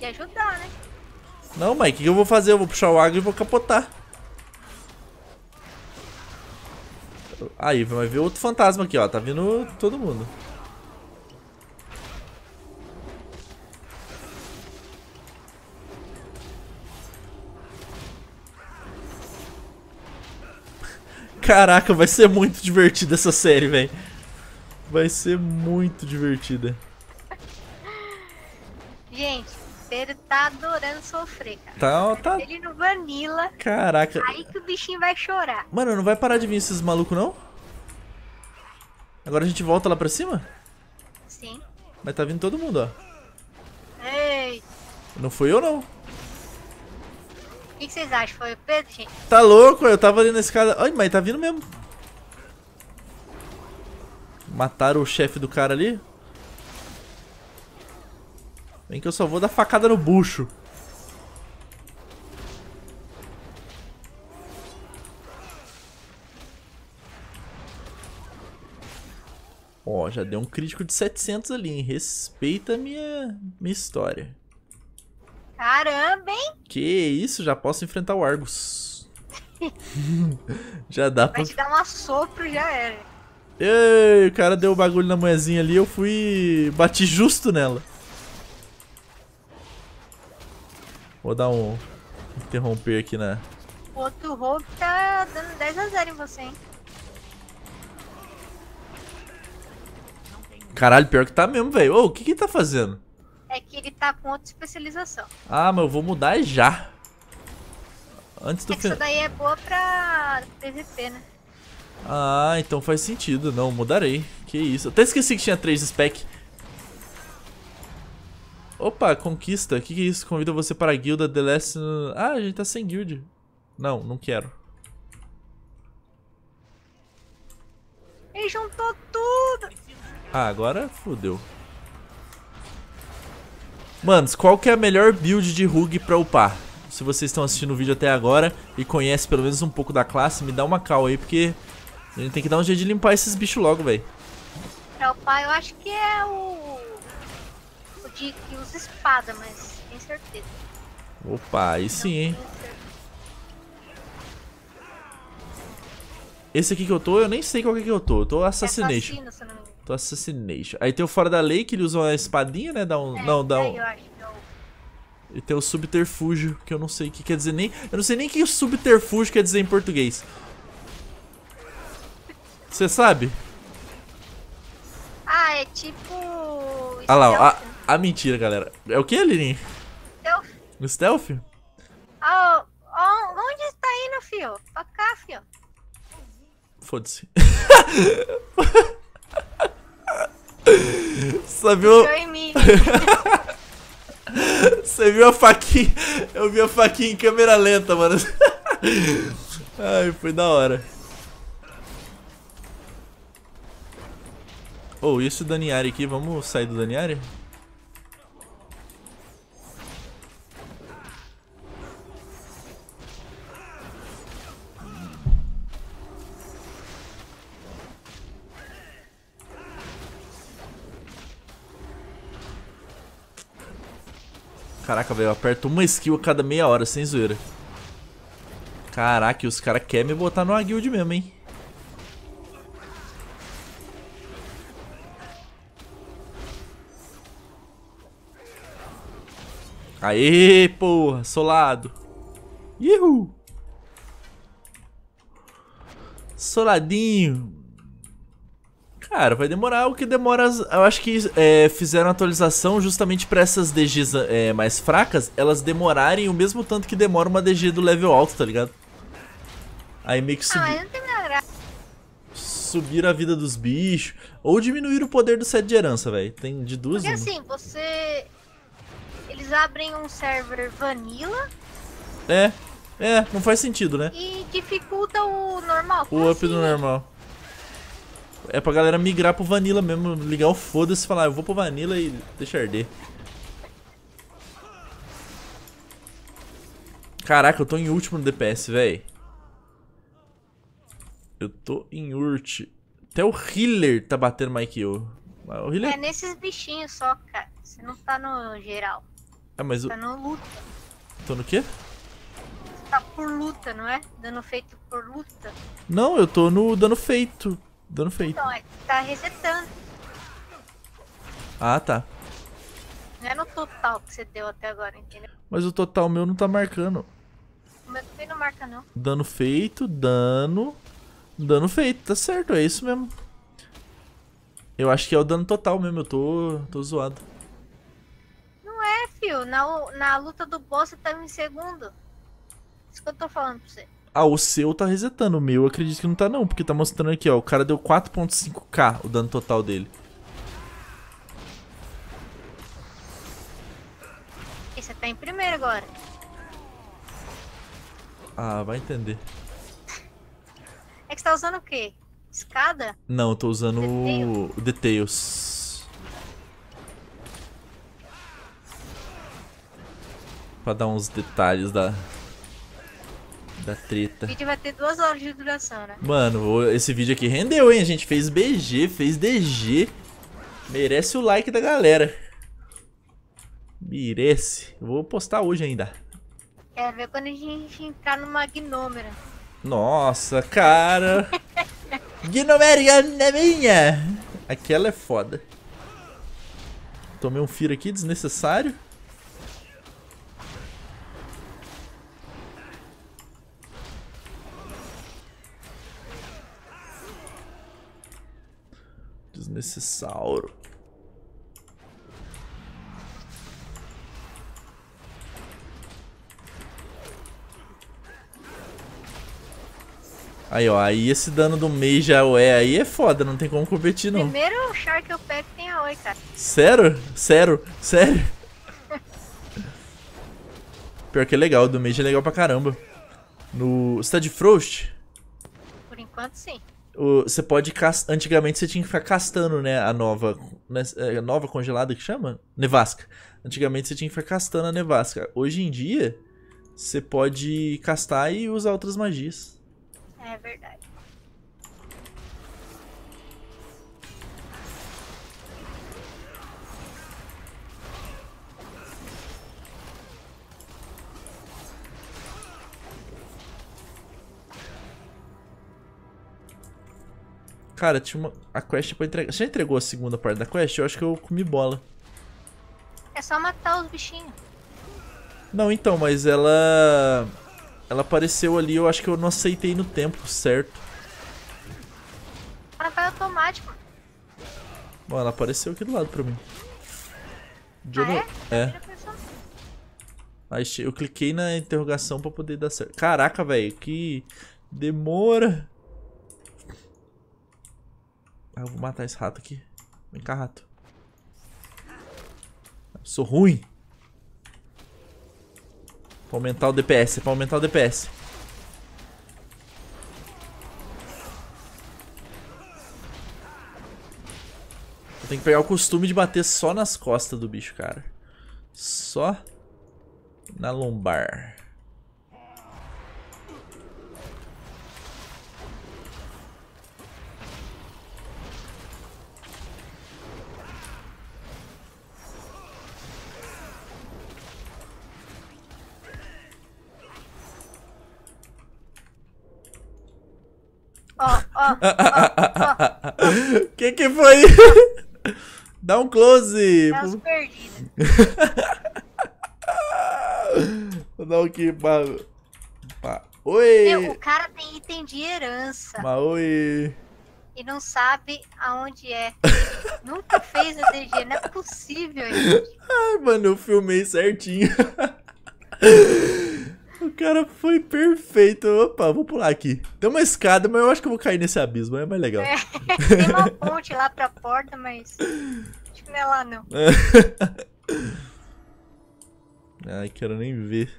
e ajudar, né? Não, mãe, o que eu vou fazer? Eu vou puxar o agro e vou capotar. Aí, vai ver outro fantasma aqui, ó. Tá vindo todo mundo. Caraca, vai ser muito divertida essa série, velho. Vai ser muito divertida. Gente, Pedro tá adorando sofrer, cara. Tá, tá. Ele no Vanilla. Caraca. Aí que o bichinho vai chorar. Mano, não vai parar de vir esses malucos, não? Agora a gente volta lá pra cima? Sim. Mas tá vindo todo mundo, ó. Ei. Não fui eu, não que, que vocês acham? Foi o Pedro, gente? Tá louco? Eu tava ali na escada. Ai, mas tá vindo mesmo. Mataram o chefe do cara ali. Vem que eu só vou dar facada no bucho. Ó, já deu um crítico de 700 ali, hein? Respeita a minha, minha história. Caramba, hein? Que isso, já posso enfrentar o Argus. já dá pra... Vai te dar um assopro, já era. Ei, o cara deu o bagulho na moezinha ali, eu fui... Bati justo nela. Vou dar um... Interromper aqui na... O outro roubo tá dando 10 a 0 em você, hein? Caralho, pior que tá mesmo, velho. Ô, o que que tá fazendo? é que ele tá com outra especialização. Ah, mas eu vou mudar já. Antes do é que. Isso daí é boa pra PVP, né? Ah, então faz sentido. Não, mudarei. Que isso. Até esqueci que tinha três spec. Opa, conquista. Que que é isso? Convida você para a guilda The Last... Ah, a gente tá sem guild. Não, não quero. Ele juntou tudo! Ah, agora fodeu. Manos, qual que é a melhor build de Rug pra upar? Se vocês estão assistindo o vídeo até agora e conhecem pelo menos um pouco da classe, me dá uma cal aí, porque a gente tem que dar um jeito de limpar esses bichos logo, velho. Pra upar, eu acho que é o... O de que usa espada, mas tem certeza. Opa, aí sim, hein? Esse aqui que eu tô, eu nem sei qual que, é que eu tô. Eu tô Assassination. É assassino, então, assassination. Aí tem o fora da lei, que ele usa uma espadinha, né? Dá um... É, não, dá é, um... É e tem o subterfúgio, que eu não sei o que quer dizer nem... Eu não sei nem o que subterfúgio quer dizer em português. Você sabe? Ah, é tipo... Ah lá, a, a mentira, galera. É o que, Lirin? Stealth. No stealth? Oh, oh, onde está indo, fio? Pra cá, fio. Foda-se. Você viu... Você viu a faquinha? Eu vi a faquinha em câmera lenta, mano. Ai, foi da hora. Oh, e esse Daniari aqui? Vamos sair do Daniari? Caraca, velho, eu aperto uma skill a cada meia hora, sem zoeira. Caraca, os caras querem me botar numa guild mesmo, hein? Aê, porra, solado. Ihu! Soladinho. Cara, vai demorar o que demora. As, eu acho que é, fizeram atualização justamente para essas DGs é, mais fracas, elas demorarem o mesmo tanto que demora uma DG do level alto, tá ligado? Aí meio que ah, subiu. subir a vida dos bichos. Ou diminuir o poder do set de herança, velho. Tem de duas. Porque uma. assim, você. Eles abrem um server vanilla. É. É, não faz sentido, né? E dificulta o normal. O up assim, do normal é pra galera migrar pro Vanilla mesmo, ligar o foda-se e falar, ah, eu vou pro Vanilla e deixa arder. Caraca, eu tô em último no DPS, velho. Eu tô em urt Até o healer tá batendo mais que eu. O healer... É nesses bichinhos só, cara. Você não tá no geral. É, mas tá o... no luta. Tô no quê? Você tá por luta, não é? Dano feito por luta. Não, eu tô no dano feito. Dano feito. Então, é que tá resetando. Ah, tá. Não é no total que você deu até agora, entendeu? Mas o total meu não tá marcando. O meu também não marca, não. Dano feito, dano. Dano feito, tá certo, é isso mesmo. Eu acho que é o dano total mesmo, eu tô, tô zoado. Não é, fio. Na, na luta do boss você tá tava em segundo. Isso que eu tô falando pra você. Ah, o seu tá resetando, o meu eu acredito que não tá não, porque tá mostrando aqui, ó, o cara deu 4.5k o dano total dele. Esse tá em primeiro agora. Ah, vai entender. É que você tá usando o quê? Escada? Não, eu tô usando o Details. Pra dar uns detalhes da, da treta. O vídeo vai ter duas horas de duração, né? Mano, esse vídeo aqui rendeu, hein? A gente fez BG, fez DG. Merece o like da galera. Merece. Vou postar hoje ainda. Quer é, ver quando a gente entrar numa gnômera. Nossa, cara. Gnomeria é né, minha. Aquela é foda. Tomei um firo aqui, desnecessário. Desnecessauro. Aí, ó, aí esse dano do Mei já é aí é foda, não tem como competir, não. Primeiro char que eu pego tem a Oi, cara. Sério? Sério? Sério? Pior que é legal, o do Mage é legal pra caramba. No... Você tá de Frost? Por enquanto, sim você pode. Cast... Antigamente você tinha que ficar castando, né? A nova. Né, a é, nova congelada que chama? Nevasca. Antigamente você tinha que ficar castando a nevasca. Hoje em dia, você pode castar e usar outras magias. É verdade. Cara, tinha uma... a quest pra entregar. Você já entregou a segunda parte da quest? Eu acho que eu comi bola. É só matar os bichinhos. Não, então, mas ela... Ela apareceu ali, eu acho que eu não aceitei no tempo certo. Ela vai automático. Bom, ela apareceu aqui do lado pra mim. De ah, no... é? É. Aí eu cliquei na interrogação pra poder dar certo. Caraca, velho, que demora. Ah, eu vou matar esse rato aqui. Vem cá, rato. Eu sou ruim. Pra aumentar o DPS, é pra aumentar o DPS. Eu tenho que pegar o costume de bater só nas costas do bicho, cara. Só na lombar. ó, Que que foi? Dá um close. É os perdidos. Vou dar um aqui pra... pra... Oi! Meu, o cara tem item de herança. Mas oi! E não sabe aonde é. Nunca fez a DG, não é possível, gente. Ai, mano, eu filmei certinho. O cara foi perfeito. Opa, vou pular aqui. Tem uma escada, mas eu acho que eu vou cair nesse abismo. É mais legal. É, tem uma ponte lá pra porta, mas... Acho que não é lá, não. Ai, quero nem ver.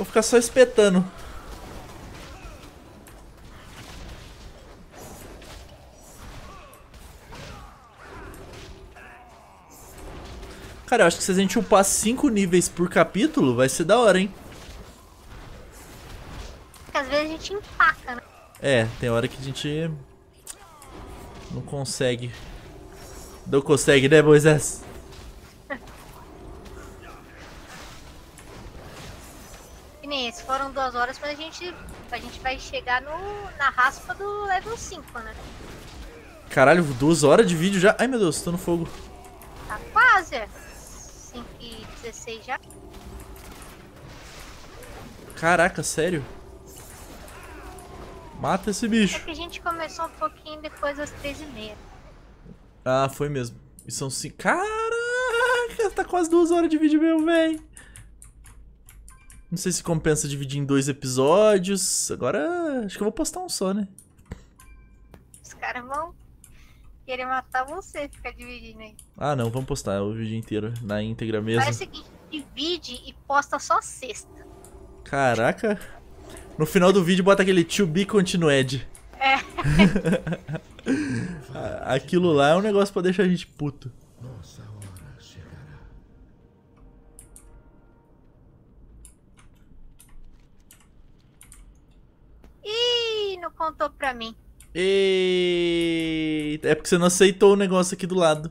Vou ficar só espetando. Cara, eu acho que se a gente upar 5 níveis por capítulo, vai ser da hora, hein? Às vezes a gente empaca, né? É, tem hora que a gente não consegue. Não consegue, né, Moisés? nem esse, foram duas horas, mas a gente, a gente vai chegar no, na raspa do level 5, né? Caralho, duas horas de vídeo já? Ai meu Deus, tô no fogo. Tá quase, é. 5 e 16 já. Caraca, sério? Mata esse bicho. É que a gente começou um pouquinho depois das 3h30. Ah, foi mesmo. E são 5... Caraca, tá quase duas horas de vídeo meu, véi. Não sei se compensa dividir em dois episódios. Agora acho que eu vou postar um só, né? Os caras vão querer matar você ficar dividindo aí. Ah, não, vamos postar o vídeo inteiro na íntegra mesmo. Faz o divide e posta só sexta. Caraca. No final do vídeo bota aquele to be continued. É. Aquilo lá é um negócio pra deixar a gente puto. Nossa, contou pra mim. Eita, é porque você não aceitou o negócio aqui do lado.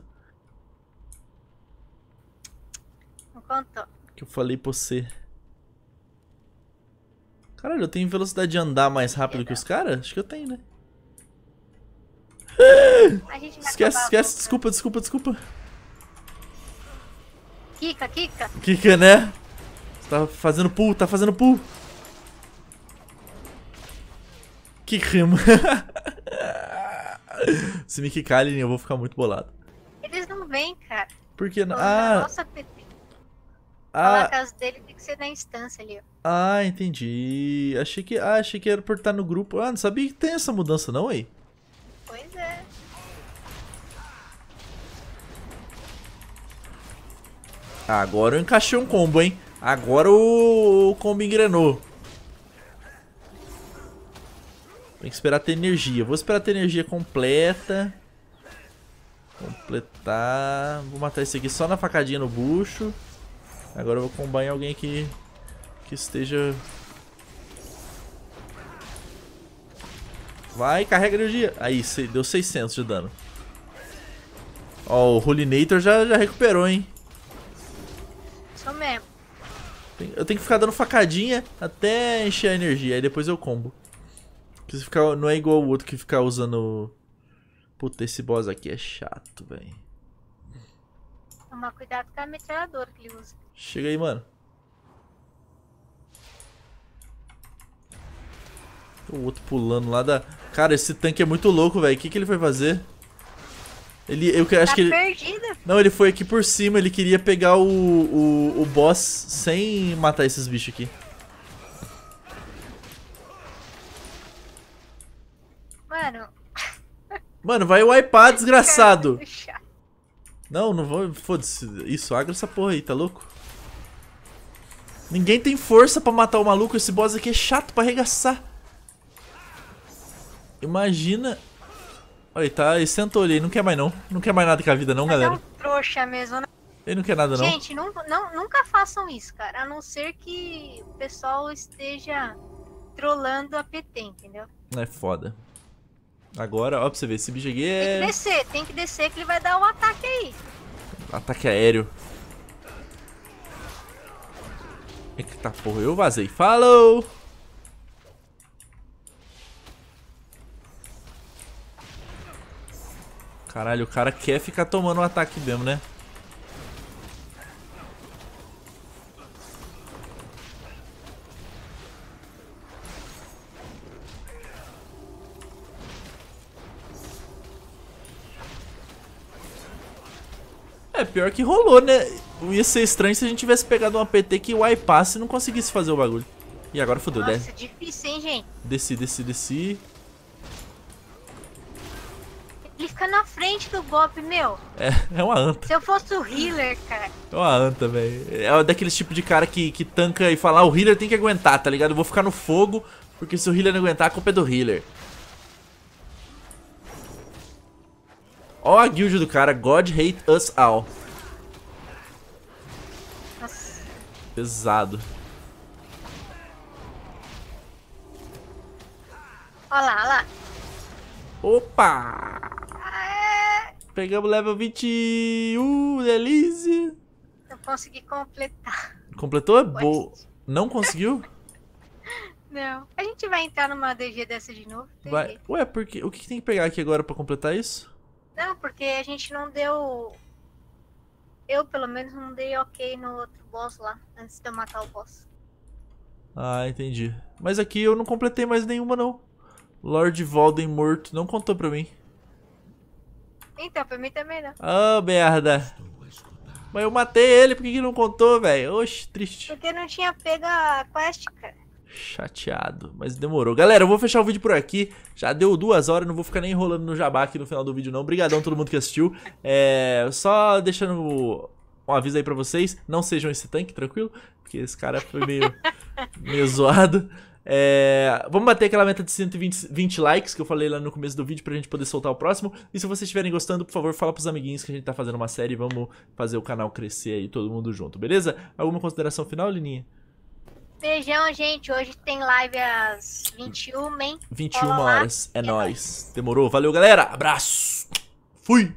Não contou. Que eu falei pra você. Caralho, eu tenho velocidade de andar mais rápido que os caras? Acho que eu tenho, né? Esquece, esquece, desculpa, desculpa, desculpa. Kika, Kika. Kika, né? Você tá fazendo pull, tá fazendo pull. Que rima. Se me quicarem, eu vou ficar muito bolado. Eles não vêm, cara. Por que não? Ah, nossa, a ah. casa dele tem que ser na instância ali, ó. Ah, entendi. Achei que, ah, achei que era por estar no grupo. Ah, não sabia que tem essa mudança não, aí. Pois é. Agora eu encaixei um combo, hein? Agora o, o combo engrenou. Tem que esperar ter energia. Vou esperar ter energia completa. Completar. Vou matar esse aqui só na facadinha no bucho. Agora eu vou combar em alguém que, que esteja... Vai, carrega energia. Aí, deu 600 de dano. Ó, o Rulinator já, já recuperou, hein. Sou mesmo. Eu tenho que ficar dando facadinha até encher a energia. Aí depois eu combo. Que ficar não é igual o outro que ficar usando. Puta, esse boss aqui é chato, velho. Tomar cuidado com a metralhadora que ele usa. Chega aí, mano. O outro pulando lá da. Cara, esse tanque é muito louco, velho. O que, que ele foi fazer? Ele, eu acho tá que ele... Perdido. Não, ele foi aqui por cima. Ele queria pegar o, o, o boss sem matar esses bichos aqui. Mano. Mano, vai iPad, desgraçado. Não, não vou. Foda-se. Isso, agra essa porra aí, tá louco? Ninguém tem força pra matar o maluco. Esse boss aqui é chato pra arregaçar. Imagina. Olha, ele tá. Ele sentou ali, ele não quer mais não. Não quer mais nada com a vida, não, Mas é galera. É um trouxa mesmo, né? Ele não quer nada, não. Gente, não, não, nunca façam isso, cara. A não ser que o pessoal esteja trolando a PT, entendeu? É foda. Agora, ó, pra você ver, esse bicho aqui é... Tem que descer, tem que descer que ele vai dar um ataque aí. Ataque aéreo. Eita porra, eu vazei. Falou! Caralho, o cara quer ficar tomando um ataque mesmo, né? pior que rolou, né? Ia ser estranho se a gente tivesse pegado uma PT que wipasse e não conseguisse fazer o bagulho. E agora fodeu, né? Nossa, é difícil, hein, gente? Desci, desci, desci. Ele fica na frente do bob meu. É, é uma anta. Se eu fosse o healer, cara. É uma anta, velho. É daqueles tipo de cara que, que tanca e fala, ah, o healer tem que aguentar, tá ligado? Eu vou ficar no fogo, porque se o healer não aguentar, a culpa é do healer. Ó a guild do cara, God Hate Us All. Nossa. Pesado. Olha lá, olha lá. Opa! Aê! Pegamos level 21, delícia! Eu consegui completar. Completou? É boa. Não conseguiu? Não. A gente vai entrar numa DG dessa de novo? Vai. Ué, porque o que, que tem que pegar aqui agora pra completar isso? Não, porque a gente não deu. Eu, pelo menos, não dei ok no outro boss lá, antes de eu matar o boss. Ah, entendi. Mas aqui eu não completei mais nenhuma, não. Lord Valden morto não contou pra mim. Então, pra mim também não. Ah, oh, merda. Mas eu matei ele, por que, que não contou, velho? Oxe, triste. Porque não tinha pego a quest, cara chateado. Mas demorou. Galera, eu vou fechar o vídeo por aqui. Já deu duas horas, não vou ficar nem enrolando no jabá aqui no final do vídeo, não. Obrigadão a todo mundo que assistiu. É, só deixando um aviso aí pra vocês. Não sejam esse tanque, tranquilo? Porque esse cara foi meio, meio zoado. É, vamos bater aquela meta de 120 likes que eu falei lá no começo do vídeo pra gente poder soltar o próximo. E se vocês estiverem gostando, por favor, fala pros amiguinhos que a gente tá fazendo uma série. Vamos fazer o canal crescer aí, todo mundo junto, beleza? Alguma consideração final, Lininha? Beijão, gente. Hoje tem live às 21, hein? 21 Olá, horas. É, é nóis. nóis. Demorou. Valeu, galera. Abraço. Fui.